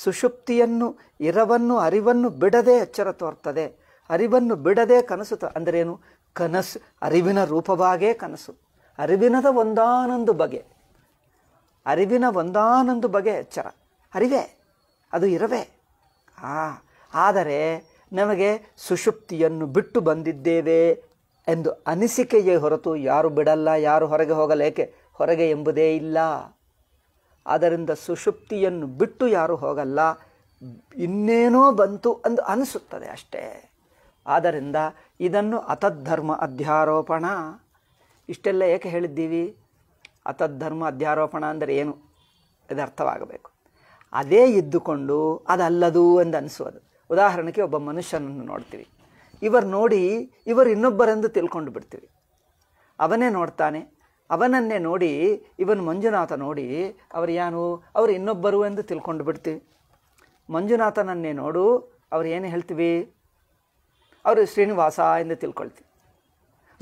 ಸುಷುಪ್ತಿಯನ್ನು ಇರವನ್ನು ಅರಿವನ್ನು ಬಿಡದೆ ಎಚ್ಚರ ತೋರ್ತದೆ ಅರಿವನ್ನು ಬಿಡದೆ ಕನಸು ತ ಅಂದರೇನು ಕನಸು ಅರಿವಿನ ರೂಪವಾಗೇ ಕನಸು ಅರಿವಿನದ ಒಂದಾನೊಂದು ಬಗೆ ಅರಿವಿನ ಒಂದಾನೊಂದು ಬಗೆ ಎಚ್ಚರ ಅರಿವೆ ಅದು ಇರವೆ ಆ ಆದರೆ ನಮಗೆ ಸುಷುಪ್ತಿಯನ್ನು ಬಿಟ್ಟು ಬಂದಿದ್ದೇವೆ ಎಂದು ಅನಿಸಿಕೆಯೇ ಹೊರತು ಯಾರು ಬಿಡಲ್ಲ ಯಾರು ಹೊರಗೆ ಹೋಗಲೇಕೆ ಹೊರಗೆ ಎಂಬುದೇ ಇಲ್ಲ ಆದ್ದರಿಂದ ಸುಷುಪ್ತಿಯನ್ನು ಬಿಟ್ಟು ಯಾರು ಹೋಗಲ್ಲ ಇನ್ನೇನೋ ಬಂತು ಅಂದು ಅನಿಸುತ್ತದೆ ಅಷ್ಟೇ ಆದ್ದರಿಂದ ಇದನ್ನು ಅತದ್ಧರ್ಮ ಅಧ್ಯಾರೋಪಣ ಇಷ್ಟೆಲ್ಲ ಏಕೆ ಹೇಳಿದ್ದೀವಿ ಧರ್ಮ ಅಧ್ಯಾರೋಪಣ ಅಂದರೆ ಏನು ಇದು ಅರ್ಥವಾಗಬೇಕು ಅದೇ ಇದ್ದುಕೊಂಡು ಅದಲ್ಲದು ಎಂದು ಅನಿಸೋದು ಉದಾಹರಣೆಗೆ ಒಬ್ಬ ಮನುಷ್ಯನನ್ನು ನೋಡ್ತೀವಿ ಇವರು ನೋಡಿ ಇವರು ಇನ್ನೊಬ್ಬರೆಂದು ತಿಳ್ಕೊಂಡು ಬಿಡ್ತೀವಿ ಅವನೇ ನೋಡ್ತಾನೆ ಅವನನ್ನೇ ನೋಡಿ ಇವನು ಮಂಜುನಾಥ ನೋಡಿ ಅವರು ಯಾನು ಅವರು ಇನ್ನೊಬ್ಬರು ಎಂದು ತಿಳ್ಕೊಂಡು ಬಿಡ್ತೀವಿ ಮಂಜುನಾಥನನ್ನೇ ನೋಡು ಅವ್ರು ಏನು ಹೇಳ್ತೀವಿ ಅವರು ಶ್ರೀನಿವಾಸ ಎಂದು ತಿಳ್ಕೊಳ್ತೀವಿ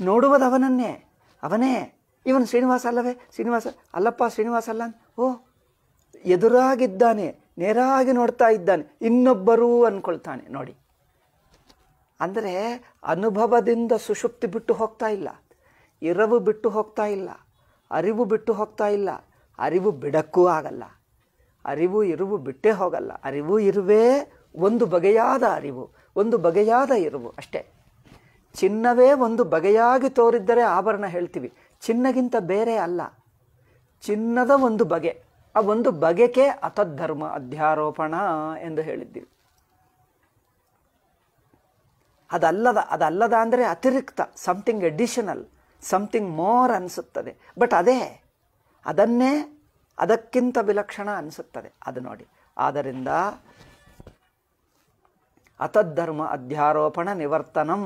ನೋಡುವುದು ಅವನನ್ನೇ ಅವನೇ ಇವನು ಶ್ರೀನಿವಾಸ ಅಲ್ಲವೇ ಶ್ರೀನಿವಾಸ ಅಲ್ಲಪ್ಪ ಶ್ರೀನಿವಾಸ ಅಲ್ಲ ಓ ಎದುರಾಗಿದ್ದಾನೆ ನೇರಾಗಿ ನೋಡ್ತಾ ಇದ್ದಾನೆ ಇನ್ನೊಬ್ಬರು ಅಂದ್ಕೊಳ್ತಾನೆ ನೋಡಿ ಅಂದರೆ ಅನುಭವದಿಂದ ಸುಷುಪ್ತಿ ಬಿಟ್ಟು ಹೋಗ್ತಾ ಇಲ್ಲ ಇರವು ಬಿಟ್ಟು ಹೋಗ್ತಾ ಇಲ್ಲ ಅರಿವು ಬಿಟ್ಟು ಹೋಗ್ತಾ ಇಲ್ಲ ಅರಿವು ಬಿಡಕ್ಕೂ ಆಗಲ್ಲ ಅರಿವು ಇರುವು ಬಿಟ್ಟೇ ಹೋಗಲ್ಲ ಅರಿವು ಇರುವೇ ಒಂದು ಬಗೆಯಾದ ಅರಿವು ಒಂದು ಬಗೆಯಾದ ಇರುವು ಅಷ್ಟೇ ಚಿನ್ನವೇ ಒಂದು ಬಗೆಯಾಗಿ ತೋರಿದ್ದರೆ ಆಭರಣ ಹೇಳ್ತೀವಿ ಚಿನ್ನಗಿಂತ ಬೇರೆ ಅಲ್ಲ ಚಿನ್ನದ ಒಂದು ಬಗೆ ಆ ಒಂದು ಬಗೆಕೆ ಅತದ್ಧರ್ಮ ಅಧ್ಯಾರೋಪಣ ಎಂದು ಹೇಳಿದ್ದೀವಿ ಅದಲ್ಲದ ಅದಲ್ಲದ ಅಂದರೆ ಅತಿರಿಕ್ತ ಸಮಥಿಂಗ್ ಎಡಿಷನಲ್ ಸಮಥಿಂಗ್ ಮೋರ್ ಅನಿಸುತ್ತದೆ ಬಟ್ ಅದೇ ಅದನ್ನೇ ಅದಕ್ಕಿಂತ ವಿಲಕ್ಷಣ ಅನಿಸುತ್ತದೆ ಅದು ನೋಡಿ ಆದ್ದರಿಂದ ಅತದ್ಧರ್ಮ ಅಧ್ಯಾರೋಪಣ ನಿವರ್ತನಂ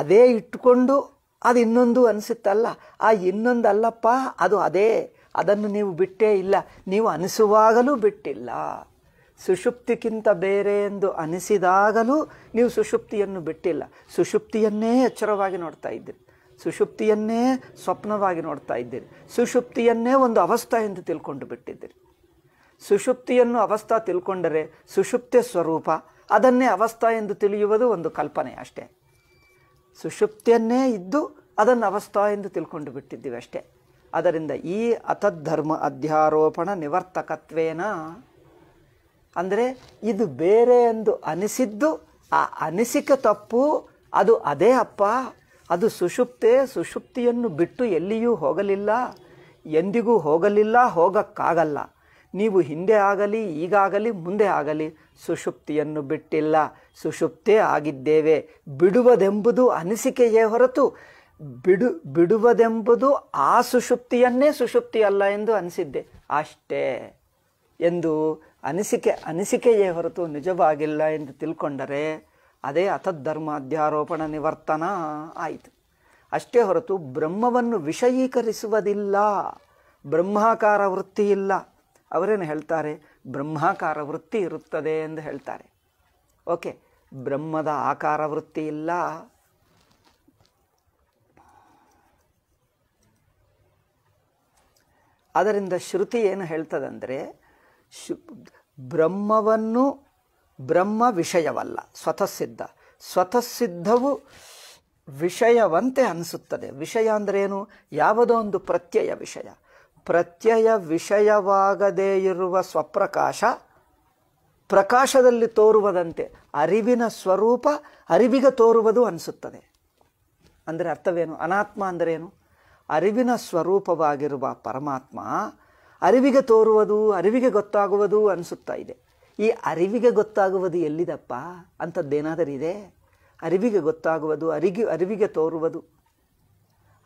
ಅದೇ ಇಟ್ಟುಕೊಂಡು ಅದು ಇನ್ನೊಂದು ಅನಿಸುತ್ತಲ್ಲ ಆ ಇನ್ನೊಂದು ಅಲ್ಲಪ್ಪ ಅದು ಅದೇ ಅದನ್ನು ನೀವು ಬಿಟ್ಟೇ ಇಲ್ಲ ನೀವು ಅನಿಸುವಾಗಲೂ ಬಿಟ್ಟಿಲ್ಲ ಸುಷುಪ್ತಿಗಿಂತ ಬೇರೆ ಎಂದು ಅನಿಸಿದಾಗಲೂ ನೀವು ಸುಷುಪ್ತಿಯನ್ನು ಬಿಟ್ಟಿಲ್ಲ ಸುಷುಪ್ತಿಯನ್ನೇ ಎಚ್ಚರವಾಗಿ ನೋಡ್ತಾ ಇದ್ದೀರಿ ಸುಷುಪ್ತಿಯನ್ನೇ ಸ್ವಪ್ನವಾಗಿ ನೋಡ್ತಾ ಇದ್ದೀರಿ ಸುಷುಪ್ತಿಯನ್ನೇ ಒಂದು ಅವಸ್ಥಾ ಎಂದು ತಿಳ್ಕೊಂಡು ಬಿಟ್ಟಿದ್ದೀರಿ ಸುಷುಪ್ತಿಯನ್ನು ಅವಸ್ಥಾ ತಿಳ್ಕೊಂಡರೆ ಸುಷುಪ್ತಿಯ ಸ್ವರೂಪ ಅದನ್ನೇ ಅವಸ್ಥಾ ಎಂದು ತಿಳಿಯುವುದು ಒಂದು ಕಲ್ಪನೆ ಅಷ್ಟೇ ಸುಷುಪ್ತಿಯನ್ನೇ ಇದ್ದು ಅದನ್ನು ಅವಸ್ಥಾ ಎಂದು ತಿಳ್ಕೊಂಡು ಬಿಟ್ಟಿದ್ದೀವಿ ಅಷ್ಟೇ ಅದರಿಂದ ಈ ಅತದ್ಧರ್ಮ ಅಧ್ಯಾರೋಪಣ ನಿವರ್ತಕತ್ವೇನ ಅಂದರೆ ಇದು ಬೇರೆ ಎಂದು ಅನಿಸಿದ್ದು ಆ ಅನಿಸಿಕೆ ತಪ್ಪು ಅದು ಅದೇ ಅಪ್ಪ ಅದು ಸುಷುಪ್ತೆ ಸುಷುಪ್ತಿಯನ್ನು ಬಿಟ್ಟು ಎಲ್ಲಿಯೂ ಹೋಗಲಿಲ್ಲ ಎಂದಿಗೂ ಹೋಗಲಿಲ್ಲ ಹೋಗಕ್ಕಾಗಲ್ಲ ನೀವು ಹಿಂದೆ ಆಗಲಿ ಈಗಾಗಲಿ ಮುಂದೆ ಆಗಲಿ ಸುಷುಪ್ತಿಯನ್ನು ಬಿಟ್ಟಿಲ್ಲ ಸುಷುಪ್ತೇ ಆಗಿದ್ದೇವೆ ಬಿಡುವದೆಂಬುದು ಅನಿಸಿಕೆಯೇ ಹೊರತು ಬಿಡು ಬಿಡುವದೆಂಬುದು ಆ ಸುಷುಪ್ತಿಯನ್ನೇ ಸುಷುಪ್ತಿ ಅಲ್ಲ ಎಂದು ಅನಿಸಿದ್ದೆ ಅಷ್ಟೇ ಎಂದು ಅನಿಸಿಕೆ ಅನಿಸಿಕೆಯೇ ಹೊರತು ನಿಜವಾಗಿಲ್ಲ ಎಂದು ತಿಳ್ಕೊಂಡರೆ ಅದೇ ಅಧ್ಯಾರೋಪಣ ನಿವರ್ತನ ಆಯಿತು ಅಷ್ಟೇ ಹೊರತು ಬ್ರಹ್ಮವನ್ನು ವಿಷಯೀಕರಿಸುವುದಿಲ್ಲ ಬ್ರಹ್ಮಾಕಾರ ವೃತ್ತಿಯಿಲ್ಲ ಅವರೇನು ಹೇಳ್ತಾರೆ ಬ್ರಹ್ಮಾಕಾರ ವೃತ್ತಿ ಇರುತ್ತದೆ ಎಂದು ಹೇಳ್ತಾರೆ ಓಕೆ ಬ್ರಹ್ಮದ ಆಕಾರ ವೃತ್ತಿ ಇಲ್ಲ ಅದರಿಂದ ಶ್ರುತಿ ಏನು ಹೇಳ್ತದಂದರೆ ಶು ಬ್ರಹ್ಮವನ್ನು ಬ್ರಹ್ಮ ವಿಷಯವಲ್ಲ ಸ್ವತಃಸಿದ್ಧ ಸ್ವತಃಸಿದ್ಧವು ವಿಷಯವಂತೆ ಅನಿಸುತ್ತದೆ ವಿಷಯ ಅಂದ್ರೇನು ಯಾವುದೋ ಒಂದು ಪ್ರತ್ಯಯ ವಿಷಯ ಪ್ರತ್ಯಯ ವಿಷಯವಾಗದೇ ಇರುವ ಸ್ವಪ್ರಕಾಶ ಪ್ರಕಾಶದಲ್ಲಿ ತೋರುವುದಂತೆ ಅರಿವಿನ ಸ್ವರೂಪ ಅರಿವಿಗೆ ತೋರುವುದು ಅನಿಸುತ್ತದೆ ಅಂದರೆ ಅರ್ಥವೇನು ಅನಾತ್ಮ ಅಂದರೇನು ಅರಿವಿನ ಸ್ವರೂಪವಾಗಿರುವ ಪರಮಾತ್ಮ ಅರಿವಿಗೆ ತೋರುವುದು ಅರಿವಿಗೆ ಗೊತ್ತಾಗುವುದು ಅನಿಸುತ್ತಾ ಇದೆ ಈ ಅರಿವಿಗೆ ಗೊತ್ತಾಗುವುದು ಎಲ್ಲಿದಪ್ಪ ಅಂಥದ್ದೇನಾದರೂ ಇದೆ ಅರಿವಿಗೆ ಗೊತ್ತಾಗುವುದು ಅರಿಗಿ ಅರಿವಿಗೆ ತೋರುವುದು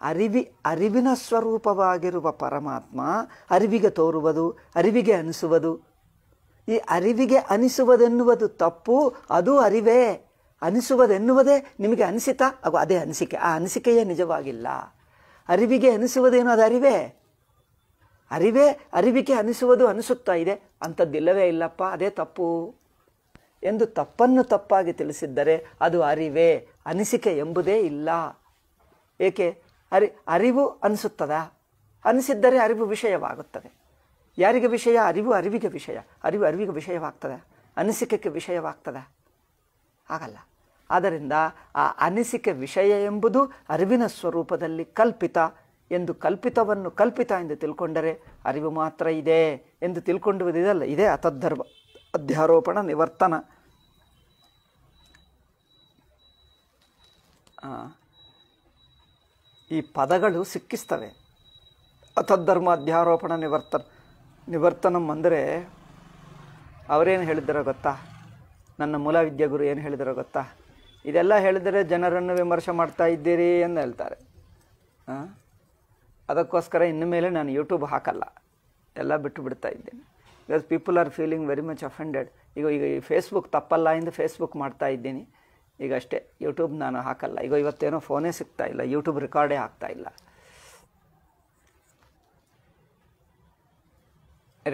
ಅರಿವಿ ಅರಿವಿನ ಸ್ವರೂಪವಾಗಿರುವ ಪರಮಾತ್ಮ ಅರಿವಿಗೆ ತೋರುವುದು ಅರಿವಿಗೆ ಅನಿಸುವುದು ಈ ಅರಿವಿಗೆ ಅನಿಸುವುದೆನ್ನುವುದು ತಪ್ಪು ಅದು ಅರಿವೇ ಅನಿಸುವುದೆನ್ನುವುದೇ ನಿಮಗೆ ಅನಿಸಿತಾ ಹಾಗೂ ಅದೇ ಅನಿಸಿಕೆ ಆ ಅನಿಸಿಕೆಯೇ ನಿಜವಾಗಿಲ್ಲ ಅರಿವಿಗೆ ಅನಿಸುವುದೇನೋ ಅದು ಅರಿವೇ ಅರಿವೇ ಅರಿವಿಗೆ ಅನಿಸುವುದು ಅನಿಸುತ್ತಾ ಇದೆ ಅಂಥದ್ದಿಲ್ಲವೇ ಇಲ್ಲಪ್ಪ ಅದೇ ತಪ್ಪು ಎಂದು ತಪ್ಪನ್ನು ತಪ್ಪಾಗಿ ತಿಳಿಸಿದ್ದರೆ ಅದು ಅರಿವೇ ಅನಿಸಿಕೆ ಎಂಬುದೇ ಇಲ್ಲ ಏಕೆ ಅರಿ ಅರಿವು ಅನಿಸುತ್ತದೆ ಅನಿಸಿದ್ದರೆ ಅರಿವು ವಿಷಯವಾಗುತ್ತದೆ ಯಾರಿಗೆ ವಿಷಯ ಅರಿವು ಅರಿವಿಗೆ ವಿಷಯ ಅರಿವು ಅರಿವಿಗೆ ವಿಷಯವಾಗ್ತದೆ ಅನಿಸಿಕೆಗೆ ವಿಷಯವಾಗ್ತದ ಆಗಲ್ಲ ಆದ್ದರಿಂದ ಆ ಅನಿಸಿಕೆ ವಿಷಯ ಎಂಬುದು ಅರಿವಿನ ಸ್ವರೂಪದಲ್ಲಿ ಕಲ್ಪಿತ ಎಂದು ಕಲ್ಪಿತವನ್ನು ಕಲ್ಪಿತ ಎಂದು ತಿಳ್ಕೊಂಡರೆ ಅರಿವು ಮಾತ್ರ ಇದೆ ಎಂದು ತಿಳ್ಕೊಂಡಿರುವುದಿದಲ್ಲ ಇದೇ ಅತದ್ಧರ್ಮ ಅಧ್ಯಾರೋಪಣ ನಿವರ್ತನ ಈ ಪದಗಳು ಸಿಕ್ಕಿಸ್ತವೆ ಅಥದ್ಧರ್ಮ ಅಧ್ಯಾರೋಪಣ ನಿವರ್ತನ ನಿವರ್ತನಂ ಅಂದರೆ ಅವರೇನು ಹೇಳಿದ್ದಾರೋ ಗೊತ್ತಾ ನನ್ನ ಮೂಲ ವಿದ್ಯಾಗುರು ಏನು ಹೇಳಿದಾರೋ ಗೊತ್ತಾ ಇದೆಲ್ಲ ಹೇಳಿದರೆ ಜನರನ್ನು ವಿಮರ್ಶೆ ಮಾಡ್ತಾ ಇದ್ದೀರಿ ಅಂತ ಹೇಳ್ತಾರೆ ಅದಕ್ಕೋಸ್ಕರ ಇನ್ನು ಮೇಲೆ ನಾನು ಯೂಟ್ಯೂಬ್ ಹಾಕಲ್ಲ ಎಲ್ಲ ಬಿಟ್ಟು ಬಿಡ್ತಾ ಇದ್ದೀನಿ because people are feeling very much offended ಈಗ ಈಗ ಈ ಫೇಸ್ಬುಕ್ ತಪ್ಪಲ್ಲ ಎಂದು ಫೇಸ್ಬುಕ್ ಮಾಡ್ತಾ ಇದ್ದೀನಿ ಈಗ ಅಷ್ಟೇ ಯೂಟ್ಯೂಬ್ ನಾನು ಹಾಕಲ್ಲ ಈಗ ಇವತ್ತೇನೋ ಫೋನೇ ಸಿಗ್ತಾ ಇಲ್ಲ ಯೂಟ್ಯೂಬ್ ರೆಕಾರ್ಡೇ ಆಗ್ತಾ ಇಲ್ಲ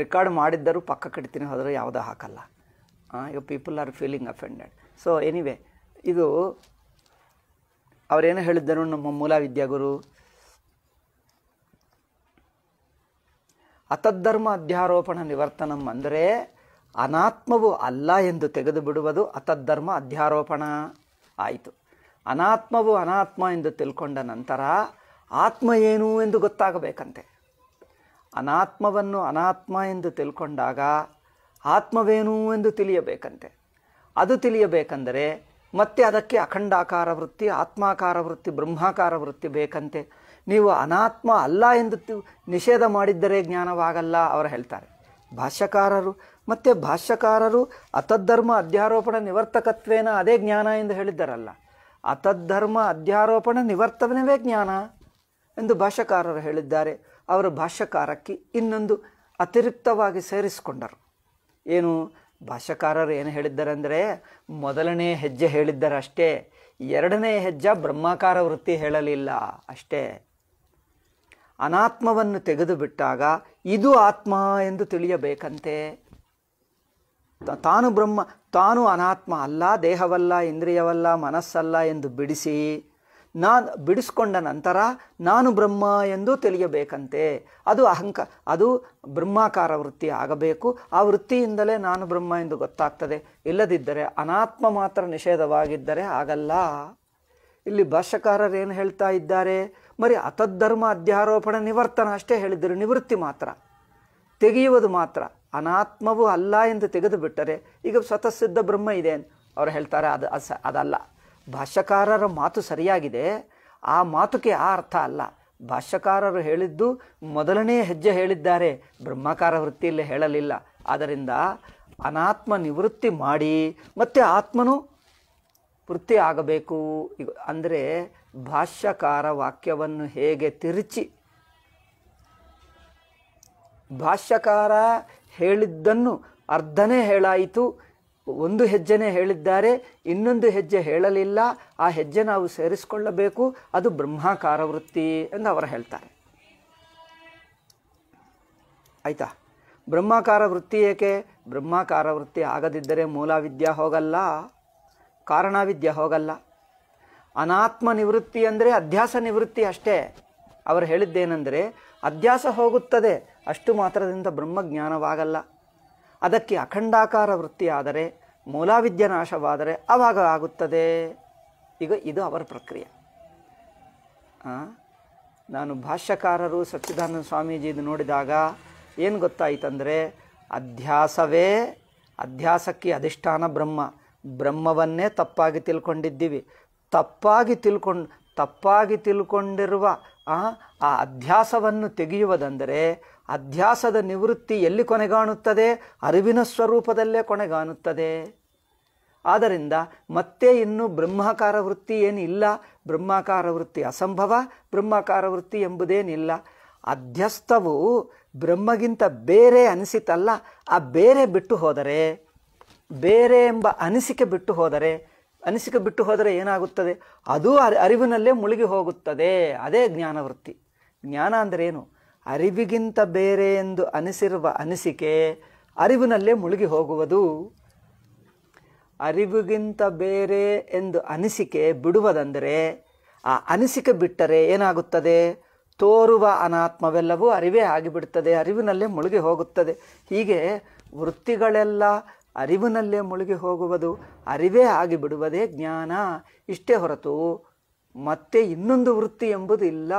ರೆಕಾರ್ಡ್ ಮಾಡಿದ್ದರೂ ಪಕ್ಕ ಕಟ್ತೀನಿ ಹೋದರೆ ಯಾವುದೋ ಹಾಕಲ್ಲ ಈಗ people are feeling offended so anyway ಇದು ಅವರೇನು ಹೇಳಿದ್ದರು ನಮ್ಮ ಮೂಲ ವಿದ್ಯಾಗುರು ಅತದ್ಧರ್ಮ ಅಧ್ಯಾರೋಪಣ ನಿವರ್ತನಂ ಅಂದರೆ ಅನಾತ್ಮವು ಅಲ್ಲ ಎಂದು ತೆಗೆದು ಬಿಡುವುದು ಅತದ್ಧರ್ಮ ಅಧ್ಯಾರೋಪಣ ಆಯಿತು ಅನಾತ್ಮವು ಅನಾತ್ಮ ಎಂದು ತಿಳ್ಕೊಂಡ ನಂತರ ಆತ್ಮ ಏನು ಎಂದು ಗೊತ್ತಾಗಬೇಕಂತೆ ಅನಾತ್ಮವನ್ನು ಅನಾತ್ಮ ಎಂದು ತಿಳ್ಕೊಂಡಾಗ ಆತ್ಮವೇನು ಎಂದು ತಿಳಿಯಬೇಕಂತೆ ಅದು ತಿಳಿಯಬೇಕೆಂದರೆ ಮತ್ತೆ ಅದಕ್ಕೆ ಅಖಂಡಾಕಾರ ವೃತ್ತಿ ಆತ್ಮಾಕಾರ ವೃತ್ತಿ ಬ್ರಹ್ಮಾಕಾರ ವೃತ್ತಿ ಬೇಕಂತೆ ನೀವು ಅನಾತ್ಮ ಅಲ್ಲ ಎಂದು ನಿಷೇಧ ಮಾಡಿದ್ದರೆ ಜ್ಞಾನವಾಗಲ್ಲ ಅವರು ಹೇಳ್ತಾರೆ ಭಾಷ್ಯಕಾರರು ಮತ್ತು ಭಾಷ್ಯಕಾರರು ಅತದ್ಧರ್ಮ ಅಧ್ಯಾರೋಪಣ ನಿವರ್ತಕತ್ವೇನ ಅದೇ ಜ್ಞಾನ ಎಂದು ಹೇಳಿದ್ದಾರಲ್ಲ ಅತದ್ಧರ್ಮ ಅಧ್ಯಾರೋಪಣ ನಿವರ್ತವನವೇ ಜ್ಞಾನ ಎಂದು ಭಾಷ್ಯಕಾರರು ಹೇಳಿದ್ದಾರೆ ಅವರು ಭಾಷ್ಯಕಾರಕ್ಕೆ ಇನ್ನೊಂದು ಅತಿರಿಕ್ತವಾಗಿ ಸೇರಿಸಿಕೊಂಡರು ಏನು ಭಾಷ್ಯಕಾರರು ಏನು ಹೇಳಿದ್ದಾರೆಂದರೆ ಮೊದಲನೇ ಹೆಜ್ಜೆ ಹೇಳಿದ್ದರಷ್ಟೇ ಎರಡನೇ ಹೆಜ್ಜೆ ಬ್ರಹ್ಮಾಕಾರ ವೃತ್ತಿ ಹೇಳಲಿಲ್ಲ ಅಷ್ಟೇ ಅನಾತ್ಮವನ್ನು ತೆಗೆದುಬಿಟ್ಟಾಗ ಇದು ಆತ್ಮ ಎಂದು ತಿಳಿಯಬೇಕಂತೆ ತಾನು ಬ್ರಹ್ಮ ತಾನು ಅನಾತ್ಮ ಅಲ್ಲ ದೇಹವಲ್ಲ ಇಂದ್ರಿಯವಲ್ಲ ಮನಸ್ಸಲ್ಲ ಎಂದು ಬಿಡಿಸಿ ನಾನು ಬಿಡಿಸ್ಕೊಂಡ ನಂತರ ನಾನು ಬ್ರಹ್ಮ ಎಂದು ತಿಳಿಯಬೇಕಂತೆ ಅದು ಅಹಂಕ ಅದು ಬ್ರಹ್ಮಾಕಾರ ವೃತ್ತಿ ಆಗಬೇಕು ಆ ವೃತ್ತಿಯಿಂದಲೇ ನಾನು ಬ್ರಹ್ಮ ಎಂದು ಗೊತ್ತಾಗ್ತದೆ ಇಲ್ಲದಿದ್ದರೆ ಅನಾತ್ಮ ಮಾತ್ರ ನಿಷೇಧವಾಗಿದ್ದರೆ ಆಗಲ್ಲ ಇಲ್ಲಿ ಭಾಷ್ಯಕಾರರೇನು ಹೇಳ್ತಾ ಇದ್ದಾರೆ ಮರಿ ಅತದ್ಧರ್ಮ ಅಧ್ಯಾರೋಪಣ ನಿವರ್ತನ ಅಷ್ಟೇ ಹೇಳಿದರು ನಿವೃತ್ತಿ ಮಾತ್ರ ತೆಗೆಯುವುದು ಮಾತ್ರ ಅನಾತ್ಮವೂ ಅಲ್ಲ ಎಂದು ತೆಗೆದು ಬಿಟ್ಟರೆ ಈಗ ಸ್ವತಃ ಸಿದ್ಧ ಬ್ರಹ್ಮ ಇದೆ ಅವರು ಹೇಳ್ತಾರೆ ಅದು ಅಸ ಅದಲ್ಲ ಭಾಷ್ಯಕಾರರ ಮಾತು ಸರಿಯಾಗಿದೆ ಆ ಮಾತುಕ್ಕೆ ಆ ಅರ್ಥ ಅಲ್ಲ ಭಾಷ್ಯಕಾರರು ಹೇಳಿದ್ದು ಮೊದಲನೇ ಹೆಜ್ಜೆ ಹೇಳಿದ್ದಾರೆ ಬ್ರಹ್ಮಕಾರ ವೃತ್ತಿಯಲ್ಲಿ ಹೇಳಲಿಲ್ಲ ಆದ್ದರಿಂದ ಅನಾತ್ಮ ನಿವೃತ್ತಿ ಮಾಡಿ ಮತ್ತೆ ಆತ್ಮನು ವೃತ್ತಿ ಆಗಬೇಕು ಅಂದರೆ ಭಾಷ್ಯಕಾರ ವಾಕ್ಯವನ್ನು ಹೇಗೆ ತಿರುಚಿ ಭಾಷ್ಯಕಾರ ಹೇಳಿದ್ದನ್ನು ಅರ್ಧನೇ ಹೇಳಾಯಿತು ಒಂದು ಹೆಜ್ಜೆನೇ ಹೇಳಿದ್ದಾರೆ ಇನ್ನೊಂದು ಹೆಜ್ಜೆ ಹೇಳಲಿಲ್ಲ ಆ ಹೆಜ್ಜೆ ನಾವು ಸೇರಿಸಿಕೊಳ್ಳಬೇಕು ಅದು ಬ್ರಹ್ಮಾಕಾರ ವೃತ್ತಿ ಎಂದು ಅವರು ಹೇಳ್ತಾರೆ ಆಯಿತಾ ಬ್ರಹ್ಮಾಕಾರ ವೃತ್ತಿ ಏಕೆ ಬ್ರಹ್ಮಾಕಾರ ವೃತ್ತಿ ಆಗದಿದ್ದರೆ ಮೂಲ ವಿದ್ಯೆ ಹೋಗಲ್ಲ ಕಾರಣ ವಿದ್ಯೆ ಹೋಗಲ್ಲ ಅನಾತ್ಮ ನಿವೃತ್ತಿ ಅಂದರೆ ಅಧ್ಯಾಸ ನಿವೃತ್ತಿ ಅಷ್ಟೇ ಅವರು ಹೇಳಿದ್ದೇನೆಂದರೆ ಅಧ್ಯಾಸ ಹೋಗುತ್ತದೆ ಅಷ್ಟು ಮಾತ್ರದಿಂದ ಬ್ರಹ್ಮಜ್ಞಾನವಾಗಲ್ಲ ಅದಕ್ಕೆ ಅಖಂಡಾಕಾರ ವೃತ್ತಿಯಾದರೆ ನಾಶವಾದರೆ ಅವಾಗ ಆಗುತ್ತದೆ ಈಗ ಇದು ಅವರ ಪ್ರಕ್ರಿಯೆ ನಾನು ಭಾಷ್ಯಕಾರರು ಸಚ್ಚಿದಾನಂದ ಸ್ವಾಮೀಜಿ ನೋಡಿದಾಗ ಏನು ಗೊತ್ತಾಯಿತಂದರೆ ಅಧ್ಯಾಸವೇ ಅಧ್ಯಾಸಕ್ಕೆ ಅಧಿಷ್ಠಾನ ಬ್ರಹ್ಮ ಬ್ರಹ್ಮವನ್ನೇ ತಪ್ಪಾಗಿ ತಿಳ್ಕೊಂಡಿದ್ದೀವಿ ತಪ್ಪಾಗಿ ತಿಳ್ಕೊಂಡು ತಪ್ಪಾಗಿ ತಿಳ್ಕೊಂಡಿರುವ ಆ ಅಧ್ಯಾಸವನ್ನು ತೆಗೆಯುವುದೆಂದರೆ ಅಧ್ಯಾಸದ ನಿವೃತ್ತಿ ಎಲ್ಲಿ ಕೊನೆಗಾಣುತ್ತದೆ ಅರಿವಿನ ಸ್ವರೂಪದಲ್ಲೇ ಕೊನೆಗಾಣುತ್ತದೆ ಆದ್ದರಿಂದ ಮತ್ತೆ ಇನ್ನು ಬ್ರಹ್ಮಾಕಾರ ವೃತ್ತಿ ಏನಿಲ್ಲ ಬ್ರಹ್ಮಾಕಾರ ವೃತ್ತಿ ಅಸಂಭವ ಬ್ರಹ್ಮಾಕಾರ ವೃತ್ತಿ ಎಂಬುದೇನಿಲ್ಲ ಅಧ್ಯಸ್ಥವು ಬ್ರಹ್ಮಗಿಂತ ಬೇರೆ ಅನಿಸಿತಲ್ಲ ಆ ಬೇರೆ ಬಿಟ್ಟು ಹೋದರೆ ಬೇರೆ ಎಂಬ ಅನಿಸಿಕೆ ಬಿಟ್ಟು ಹೋದರೆ ಅನಿಸಿಕೆ ಬಿಟ್ಟು ಹೋದರೆ ಏನಾಗುತ್ತದೆ ಅದು ಅರಿವಿನಲ್ಲೇ ಮುಳುಗಿ ಹೋಗುತ್ತದೆ ಅದೇ ಜ್ಞಾನವೃತ್ತಿ ಜ್ಞಾನ ಅಂದರೆ ಏನು ಅರಿವಿಗಿಂತ ಬೇರೆ ಎಂದು ಅನಿಸಿರುವ ಅನಿಸಿಕೆ ಅರಿವಿನಲ್ಲೇ ಮುಳುಗಿ ಹೋಗುವುದು ಅರಿವಿಗಿಂತ ಬೇರೆ ಎಂದು ಅನಿಸಿಕೆ ಬಿಡುವುದಂದರೆ ಆ ಅನಿಸಿಕೆ ಬಿಟ್ಟರೆ ಏನಾಗುತ್ತದೆ ತೋರುವ ಅನಾತ್ಮವೆಲ್ಲವೂ ಅರಿವೇ ಆಗಿಬಿಡುತ್ತದೆ ಅರಿವಿನಲ್ಲೇ ಮುಳುಗಿ ಹೋಗುತ್ತದೆ ಹೀಗೆ ವೃತ್ತಿಗಳೆಲ್ಲ ಅರಿವಿನಲ್ಲೇ ಮುಳುಗಿ ಹೋಗುವುದು ಅರಿವೇ ಆಗಿಬಿಡುವುದೇ ಜ್ಞಾನ ಇಷ್ಟೇ ಹೊರತು ಮತ್ತೆ ಇನ್ನೊಂದು ವೃತ್ತಿ ಎಂಬುದಿಲ್ಲ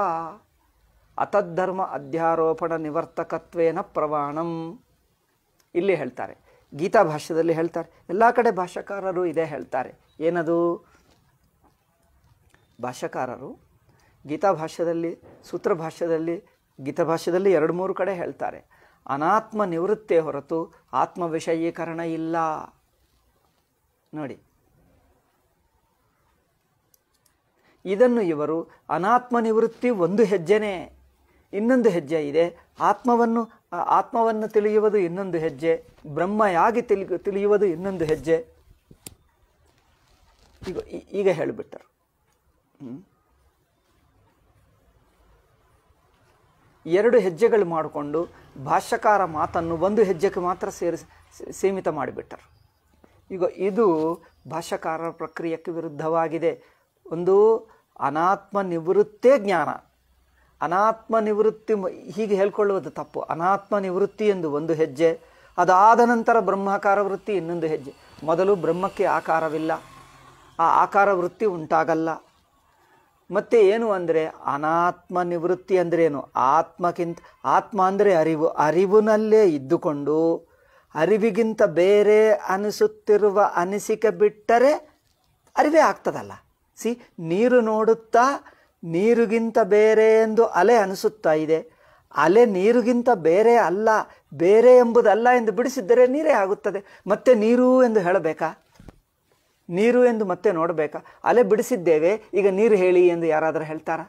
ಅತದ್ಧರ್ಮ ಅಧ್ಯಾರೋಪಣ ನಿವರ್ತಕತ್ವೇನ ಪ್ರವಾಣಂ ಇಲ್ಲಿ ಹೇಳ್ತಾರೆ ಗೀತಾ ಭಾಷ್ಯದಲ್ಲಿ ಹೇಳ್ತಾರೆ ಎಲ್ಲ ಕಡೆ ಭಾಷಾಕಾರರು ಇದೇ ಹೇಳ್ತಾರೆ ಏನದು ಭಾಷಾಕಾರರು ಗೀತಾ ಭಾಷ್ಯದಲ್ಲಿ ಸೂತ್ರ ಭಾಷ್ಯದಲ್ಲಿ ಗೀತಾ ಭಾಷ್ಯದಲ್ಲಿ ಎರಡು ಮೂರು ಕಡೆ ಹೇಳ್ತಾರೆ ಅನಾತ್ಮ ನಿವೃತ್ತಿ ಹೊರತು ಆತ್ಮ ವಿಷಯೀಕರಣ ಇಲ್ಲ ನೋಡಿ ಇದನ್ನು ಇವರು ಅನಾತ್ಮ ನಿವೃತ್ತಿ ಒಂದು ಹೆಜ್ಜೆನೇ ಇನ್ನೊಂದು ಹೆಜ್ಜೆ ಇದೆ ಆತ್ಮವನ್ನು ಆತ್ಮವನ್ನು ತಿಳಿಯುವುದು ಇನ್ನೊಂದು ಹೆಜ್ಜೆ ಬ್ರಹ್ಮ ಯಾಗಿ ತಿಳಿ ತಿಳಿಯುವುದು ಇನ್ನೊಂದು ಹೆಜ್ಜೆ ಈಗ ಈಗ ಹೇಳಿಬಿಟ್ಟರು ಎರಡು ಹೆಜ್ಜೆಗಳು ಮಾಡಿಕೊಂಡು ಭಾಷ್ಯಕಾರ ಮಾತನ್ನು ಒಂದು ಹೆಜ್ಜೆಗೆ ಮಾತ್ರ ಸೇರಿಸಿ ಸೀಮಿತ ಮಾಡಿಬಿಟ್ಟರು ಈಗ ಇದು ಭಾಷ್ಯಕಾರರ ಪ್ರಕ್ರಿಯೆಗೆ ವಿರುದ್ಧವಾಗಿದೆ ಒಂದು ಅನಾತ್ಮ ನಿವೃತ್ತೇ ಜ್ಞಾನ ಅನಾತ್ಮ ನಿವೃತ್ತಿ ಹೀಗೆ ಹೇಳ್ಕೊಳ್ಳುವುದು ತಪ್ಪು ಅನಾತ್ಮ ನಿವೃತ್ತಿ ಎಂದು ಒಂದು ಹೆಜ್ಜೆ ಅದಾದ ನಂತರ ಬ್ರಹ್ಮಾಕಾರ ವೃತ್ತಿ ಇನ್ನೊಂದು ಹೆಜ್ಜೆ ಮೊದಲು ಬ್ರಹ್ಮಕ್ಕೆ ಆಕಾರವಿಲ್ಲ ಆ ಆಕಾರ ವೃತ್ತಿ ಉಂಟಾಗಲ್ಲ ಮತ್ತೆ ಏನು ಅಂದರೆ ಅನಾತ್ಮ ನಿವೃತ್ತಿ ಅಂದರೆ ಏನು ಆತ್ಮಕ್ಕಿಂತ ಆತ್ಮ ಅಂದರೆ ಅರಿವು ಅರಿವಿನಲ್ಲೇ ಇದ್ದುಕೊಂಡು ಅರಿವಿಗಿಂತ ಬೇರೆ ಅನಿಸುತ್ತಿರುವ ಅನಿಸಿಕೆ ಬಿಟ್ಟರೆ ಅರಿವೇ ಆಗ್ತದಲ್ಲ ಸಿ ನೀರು ನೋಡುತ್ತಾ ನೀರಿಗಿಂತ ಬೇರೆ ಎಂದು ಅಲೆ ಅನಿಸುತ್ತಾ ಇದೆ ಅಲೆ ನೀರಿಗಿಂತ ಬೇರೆ ಅಲ್ಲ ಬೇರೆ ಎಂಬುದಲ್ಲ ಎಂದು ಬಿಡಿಸಿದ್ದರೆ ನೀರೇ ಆಗುತ್ತದೆ ಮತ್ತೆ ನೀರು ಎಂದು ಹೇಳಬೇಕಾ ನೀರು ಎಂದು ಮತ್ತೆ ನೋಡಬೇಕಾ ಅಲೆ ಬಿಡಿಸಿದ್ದೇವೆ ಈಗ ನೀರು ಹೇಳಿ ಎಂದು ಯಾರಾದರೂ ಹೇಳ್ತಾರಾ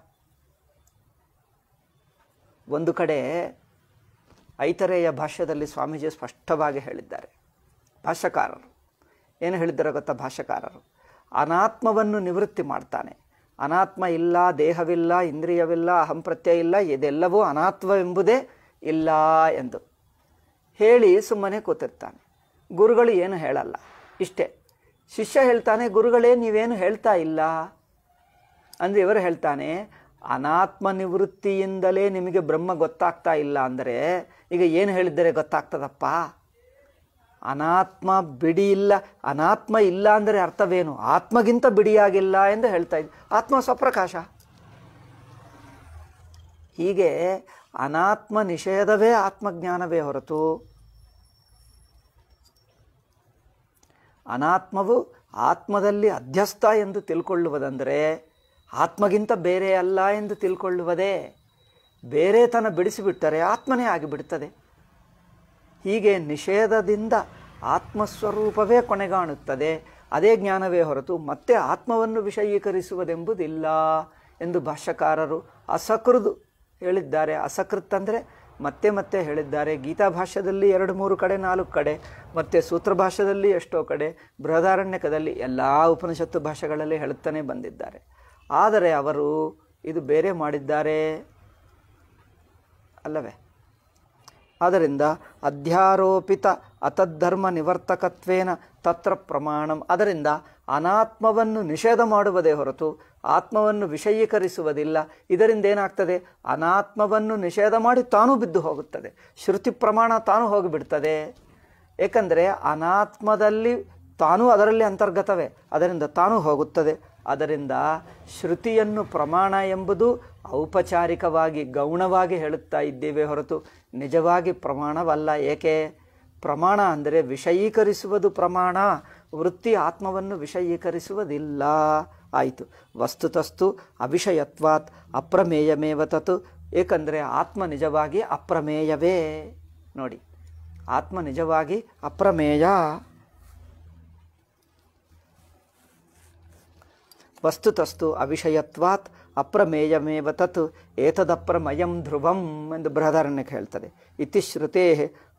ಒಂದು ಕಡೆ ಐತರೆಯ ಭಾಷ್ಯದಲ್ಲಿ ಸ್ವಾಮೀಜಿ ಸ್ಪಷ್ಟವಾಗಿ ಹೇಳಿದ್ದಾರೆ ಭಾಷ್ಯಕಾರರು ಏನು ಹೇಳಿದ್ದಾರೋ ಗೊತ್ತಾ ಭಾಷ್ಯಕಾರರು ಅನಾತ್ಮವನ್ನು ನಿವೃತ್ತಿ ಮಾಡ್ತಾನೆ ಅನಾತ್ಮ ಇಲ್ಲ ದೇಹವಿಲ್ಲ ಇಂದ್ರಿಯವಿಲ್ಲ ಅಹಂಪ್ರತ್ಯ ಇಲ್ಲ ಇದೆಲ್ಲವೂ ಎಂಬುದೇ ಇಲ್ಲ ಎಂದು ಹೇಳಿ ಸುಮ್ಮನೆ ಕೂತಿರ್ತಾನೆ ಗುರುಗಳು ಏನು ಹೇಳಲ್ಲ ಇಷ್ಟೇ ಶಿಷ್ಯ ಹೇಳ್ತಾನೆ ಗುರುಗಳೇ ನೀವೇನು ಹೇಳ್ತಾ ಇಲ್ಲ ಅಂದರೆ ಇವರು ಹೇಳ್ತಾನೆ ಅನಾತ್ಮ ನಿವೃತ್ತಿಯಿಂದಲೇ ನಿಮಗೆ ಬ್ರಹ್ಮ ಗೊತ್ತಾಗ್ತಾ ಇಲ್ಲ ಅಂದರೆ ಈಗ ಏನು ಹೇಳಿದರೆ ಗೊತ್ತಾಗ್ತದಪ್ಪ ಅನಾತ್ಮ ಬಿಡಿ ಇಲ್ಲ ಅನಾತ್ಮ ಇಲ್ಲ ಅಂದರೆ ಅರ್ಥವೇನು ಆತ್ಮಗಿಂತ ಬಿಡಿಯಾಗಿಲ್ಲ ಎಂದು ಹೇಳ್ತಾ ಆತ್ಮ ಸ್ವಪ್ರಕಾಶ ಹೀಗೆ ಅನಾತ್ಮ ನಿಷೇಧವೇ ಆತ್ಮಜ್ಞಾನವೇ ಹೊರತು ಅನಾತ್ಮವು ಆತ್ಮದಲ್ಲಿ ಅಧ್ಯಸ್ಥ ಎಂದು ತಿಳ್ಕೊಳ್ಳುವುದಂದರೆ ಆತ್ಮಗಿಂತ ಬೇರೆ ಅಲ್ಲ ಎಂದು ತಿಳ್ಕೊಳ್ಳುವುದೇ ಬೇರೆ ತನ ಬಿಡಿಸಿಬಿಟ್ಟರೆ ಆತ್ಮನೇ ಆಗಿಬಿಡ್ತದೆ ಹೀಗೆ ನಿಷೇಧದಿಂದ ಆತ್ಮಸ್ವರೂಪವೇ ಕೊನೆಗಾಣುತ್ತದೆ ಅದೇ ಜ್ಞಾನವೇ ಹೊರತು ಮತ್ತೆ ಆತ್ಮವನ್ನು ವಿಷಯೀಕರಿಸುವುದೆಂಬುದಿಲ್ಲ ಎಂದು ಭಾಷ್ಯಕಾರರು ಅಸಕೃದು ಹೇಳಿದ್ದಾರೆ ಅಸಕೃತ್ ಅಂದರೆ ಮತ್ತೆ ಮತ್ತೆ ಹೇಳಿದ್ದಾರೆ ಗೀತಾ ಭಾಷ್ಯದಲ್ಲಿ ಎರಡು ಮೂರು ಕಡೆ ನಾಲ್ಕು ಕಡೆ ಮತ್ತು ಸೂತ್ರ ಭಾಷ್ಯದಲ್ಲಿ ಎಷ್ಟೋ ಕಡೆ ಬೃಹದಾರಣ್ಯಕದಲ್ಲಿ ಎಲ್ಲ ಉಪನಿಷತ್ತು ಭಾಷೆಗಳಲ್ಲಿ ಹೇಳುತ್ತಾನೆ ಬಂದಿದ್ದಾರೆ ಆದರೆ ಅವರು ಇದು ಬೇರೆ ಮಾಡಿದ್ದಾರೆ ಅಲ್ಲವೇ ಆದ್ದರಿಂದ ಅಧ್ಯಾರೋಪಿತ ಅತದ್ಧರ್ಮ ನಿವರ್ತಕತ್ವೇನ ತತ್ರ ಪ್ರಮಾಣಂ ಅದರಿಂದ ಅನಾತ್ಮವನ್ನು ನಿಷೇಧ ಮಾಡುವುದೇ ಹೊರತು ಆತ್ಮವನ್ನು ವಿಷಯೀಕರಿಸುವುದಿಲ್ಲ ಇದರಿಂದ ಏನಾಗ್ತದೆ ಅನಾತ್ಮವನ್ನು ನಿಷೇಧ ಮಾಡಿ ತಾನೂ ಬಿದ್ದು ಹೋಗುತ್ತದೆ ಶ್ರುತಿ ಪ್ರಮಾಣ ತಾನೂ ಹೋಗಿಬಿಡ್ತದೆ ಏಕೆಂದರೆ ಅನಾತ್ಮದಲ್ಲಿ ತಾನೂ ಅದರಲ್ಲಿ ಅಂತರ್ಗತವೇ ಅದರಿಂದ ತಾನೂ ಹೋಗುತ್ತದೆ ಅದರಿಂದ ಶ್ರುತಿಯನ್ನು ಪ್ರಮಾಣ ಎಂಬುದು ಔಪಚಾರಿಕವಾಗಿ ಗೌಣವಾಗಿ ಹೇಳುತ್ತಾ ಇದ್ದೇವೆ ಹೊರತು ನಿಜವಾಗಿ ಪ್ರಮಾಣವಲ್ಲ ಏಕೆ ಪ್ರಮಾಣ ಅಂದರೆ ವಿಷಯೀಕರಿಸುವುದು ಪ್ರಮಾಣ ವೃತ್ತಿ ಆತ್ಮವನ್ನು ವಿಷಯೀಕರಿಸುವುದಿಲ್ಲ ಆಯಿತು ವಸ್ತುತಸ್ತು ಅವಿಷಯತ್ವಾತ್ ಅಪ್ರಮೇಯಮೇವ ತತು ಏಕೆಂದರೆ ಆತ್ಮ ನಿಜವಾಗಿ ಅಪ್ರಮೇಯವೇ ನೋಡಿ ಆತ್ಮ ನಿಜವಾಗಿ ಅಪ್ರಮೇಯ ವಸ್ತುತಸ್ತು ಅವಿಷಯತ್ವಾತ್ ಅಪ್ರಮೇಯಮೇವ ತತ್ ಏತದಪ್ರಮಯಂ ಧ್ರುವಂ ಎಂದು ಬೃಹದಾರಣ್ಯಕ್ಕೆ ಹೇಳ್ತದೆ ಇತಿಶ್ರುತೇ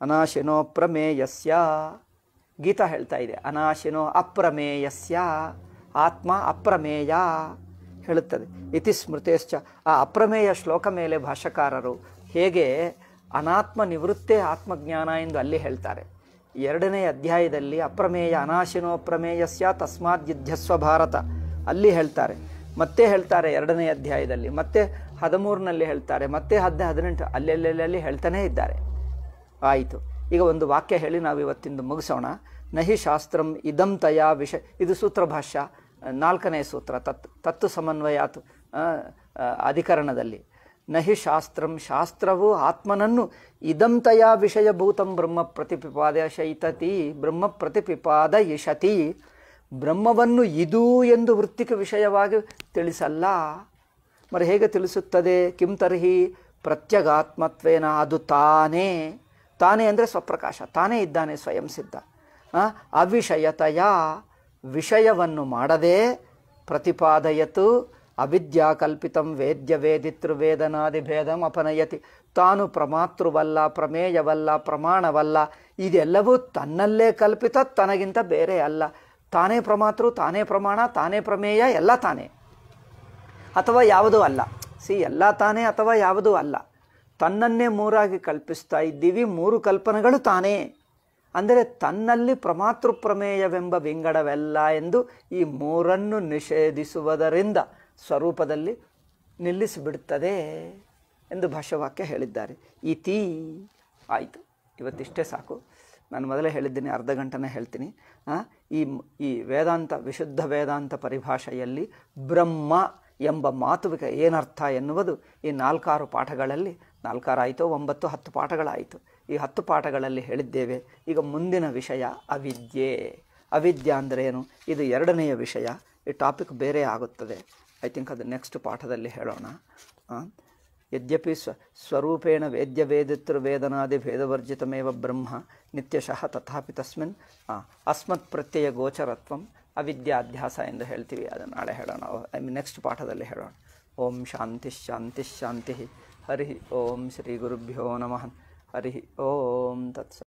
ಅನಾಶಿನೋ ಪ್ರಮೇಯಸ್ಯ ಗೀತಾ ಹೇಳ್ತಾ ಇದೆ ಅನಾಶಿನೋ ಅಪ್ರಮೇಯಸ್ಯ ಆತ್ಮ ಅಪ್ರಮೇಯ ಹೇಳುತ್ತದೆ ಇತಿ ಸ್ಮೃತೇಶ್ಚ ಆ ಅಪ್ರಮೇಯ ಶ್ಲೋಕ ಮೇಲೆ ಭಾಷಕಾರರು ಹೇಗೆ ಅನಾತ್ಮ ನಿವೃತ್ತೇ ಆತ್ಮಜ್ಞಾನ ಎಂದು ಅಲ್ಲಿ ಹೇಳ್ತಾರೆ ಎರಡನೇ ಅಧ್ಯಾಯದಲ್ಲಿ ಅಪ್ರಮೇಯ ಅನಾಶಿನೋ ಪ್ರಮೇಯಸ್ಯ ತಸ್ಮಾತ್ ಯುದ್ಧಸ್ವ ಭಾರತ ಅಲ್ಲಿ ಹೇಳ್ತಾರೆ ಮತ್ತೆ ಹೇಳ್ತಾರೆ ಎರಡನೇ ಅಧ್ಯಾಯದಲ್ಲಿ ಮತ್ತೆ ಹದಿಮೂರಿನಲ್ಲಿ ಹೇಳ್ತಾರೆ ಮತ್ತೆ ಹದ್ದೆ ಹದಿನೆಂಟು ಅಲ್ಲೆಲ್ಲೆಲ್ಲಿ ಹೇಳ್ತಾನೇ ಇದ್ದಾರೆ ಆಯಿತು ಈಗ ಒಂದು ವಾಕ್ಯ ಹೇಳಿ ನಾವು ಇವತ್ತಿಂದು ಮುಗಿಸೋಣ ನಹಿ ಶಾಸ್ತ್ರಂ ಇದಂ ತಯಾ ವಿಷಯ ಇದು ಸೂತ್ರ ಭಾಷ್ಯ ನಾಲ್ಕನೇ ಸೂತ್ರ ತತ್ ತತ್ತು ಸಮನ್ವಯಾತ್ ಅಧಿಕರಣದಲ್ಲಿ ನಹಿ ಶಾಸ್ತ್ರಂ ಶಾಸ್ತ್ರವು ಆತ್ಮನನ್ನು ಇದಂತಯ ವಿಷಯಭೂತಂ ಬ್ರಹ್ಮ ಶೈತತಿ ಬ್ರಹ್ಮ ಪ್ರತಿಪಿಪಾದಯಿಷತಿ ಬ್ರಹ್ಮವನ್ನು ಇದು ಎಂದು ವೃತ್ತಿಕ ವಿಷಯವಾಗಿ ತಿಳಿಸಲ್ಲ ಮರ ಹೇಗೆ ತಿಳಿಸುತ್ತದೆ ಕಿಂ ತರ್ಹಿ ಪ್ರತ್ಯಗಾತ್ಮತ್ವೇನ ಅದು ತಾನೇ ತಾನೇ ಅಂದರೆ ಸ್ವಪ್ರಕಾಶ ತಾನೇ ಇದ್ದಾನೆ ಸ್ವಯಂ ಸಿದ್ಧ ಅವಿಷಯತೆಯ ವಿಷಯವನ್ನು ಮಾಡದೆ ಪ್ರತಿಪಾದಯತು ಕಲ್ಪಿತಂ ವೇದ್ಯ ವೇದನಾದಿ ಭೇದಂ ಅಪನಯತಿ ತಾನು ಪ್ರಮಾತೃವಲ್ಲ ಪ್ರಮೇಯವಲ್ಲ ಪ್ರಮಾಣವಲ್ಲ ಇದೆಲ್ಲವೂ ತನ್ನಲ್ಲೇ ಕಲ್ಪಿತ ತನಗಿಂತ ಬೇರೆ ಅಲ್ಲ ತಾನೇ ಪ್ರಮಾತೃ ತಾನೇ ಪ್ರಮಾಣ ತಾನೇ ಪ್ರಮೇಯ ಎಲ್ಲ ತಾನೇ ಅಥವಾ ಯಾವುದೂ ಅಲ್ಲ ಸಿ ಎಲ್ಲ ತಾನೇ ಅಥವಾ ಯಾವುದೂ ಅಲ್ಲ ತನ್ನನ್ನೇ ಮೂರಾಗಿ ಕಲ್ಪಿಸ್ತಾ ಇದ್ದೀವಿ ಮೂರು ಕಲ್ಪನೆಗಳು ತಾನೇ ಅಂದರೆ ತನ್ನಲ್ಲಿ ಪ್ರಮಾತೃ ಪ್ರಮೇಯವೆಂಬ ವಿಂಗಡವೆಲ್ಲ ಎಂದು ಈ ಮೂರನ್ನು ನಿಷೇಧಿಸುವುದರಿಂದ ಸ್ವರೂಪದಲ್ಲಿ ನಿಲ್ಲಿಸಿಬಿಡುತ್ತದೆ ಎಂದು ಭಾಷ್ಯವಾಕ್ಯ ಹೇಳಿದ್ದಾರೆ ಇತಿ ಆಯಿತು ಇವತ್ತಿಷ್ಟೇ ಸಾಕು ನಾನು ಮೊದಲೇ ಹೇಳಿದ್ದೀನಿ ಅರ್ಧ ಗಂಟೆನೇ ಹೇಳ್ತೀನಿ ಈ ಈ ವೇದಾಂತ ವಿಶುದ್ಧ ವೇದಾಂತ ಪರಿಭಾಷೆಯಲ್ಲಿ ಬ್ರಹ್ಮ ಎಂಬ ಮಾತುವಿಗೆ ಏನರ್ಥ ಎನ್ನುವುದು ಈ ನಾಲ್ಕಾರು ಪಾಠಗಳಲ್ಲಿ ನಾಲ್ಕಾರಾಯಿತು ಒಂಬತ್ತು ಹತ್ತು ಪಾಠಗಳಾಯಿತು ಈ ಹತ್ತು ಪಾಠಗಳಲ್ಲಿ ಹೇಳಿದ್ದೇವೆ ಈಗ ಮುಂದಿನ ವಿಷಯ ಅವಿದ್ಯೆ ಅವಿದ್ಯೆ ಅಂದರೆ ಏನು ಇದು ಎರಡನೆಯ ವಿಷಯ ಈ ಟಾಪಿಕ್ ಬೇರೆ ಆಗುತ್ತದೆ ಐ ಥಿಂಕ್ ಅದು ನೆಕ್ಸ್ಟ್ ಪಾಠದಲ್ಲಿ ಹೇಳೋಣ ಯದ್ಯಪಿ ಸ್ವ ಸ್ವರೂಪೇಣ ವೇದ್ಯವೇದಿತೃವೇದನಾದಿಭೇದವರ್ಜಿತಮೇವ ಬ್ರಹ್ಮ ನಿತ್ಯಶಃ ತಥಾಪಿ ತಸ್ಮಿನ್ ಅಸ್ಮತ್ ಪ್ರತ್ಯಯ ಗೋಚರತ್ವ ಅವಿದ್ಯಾಧ್ಯಾಸ ಎಂದು ಹೇಳ್ತೀವಿ ಅದು ನಾಳೆ ಹೇಳೋಣ ಐ ಮೀನ್ ನೆಕ್ಸ್ಟ್ ಪಾಠದಲ್ಲಿ ಹೇಳೋಣ ಓಂ ಶಾಂತಿ ಶಾಂತಿ ಶಾಂತಿ ಹರಿ ಓಂ ಶ್ರೀ ಗುರುಭ್ಯೋ ನಮಃ ಹರಿ ಓಂ ತತ್ಸ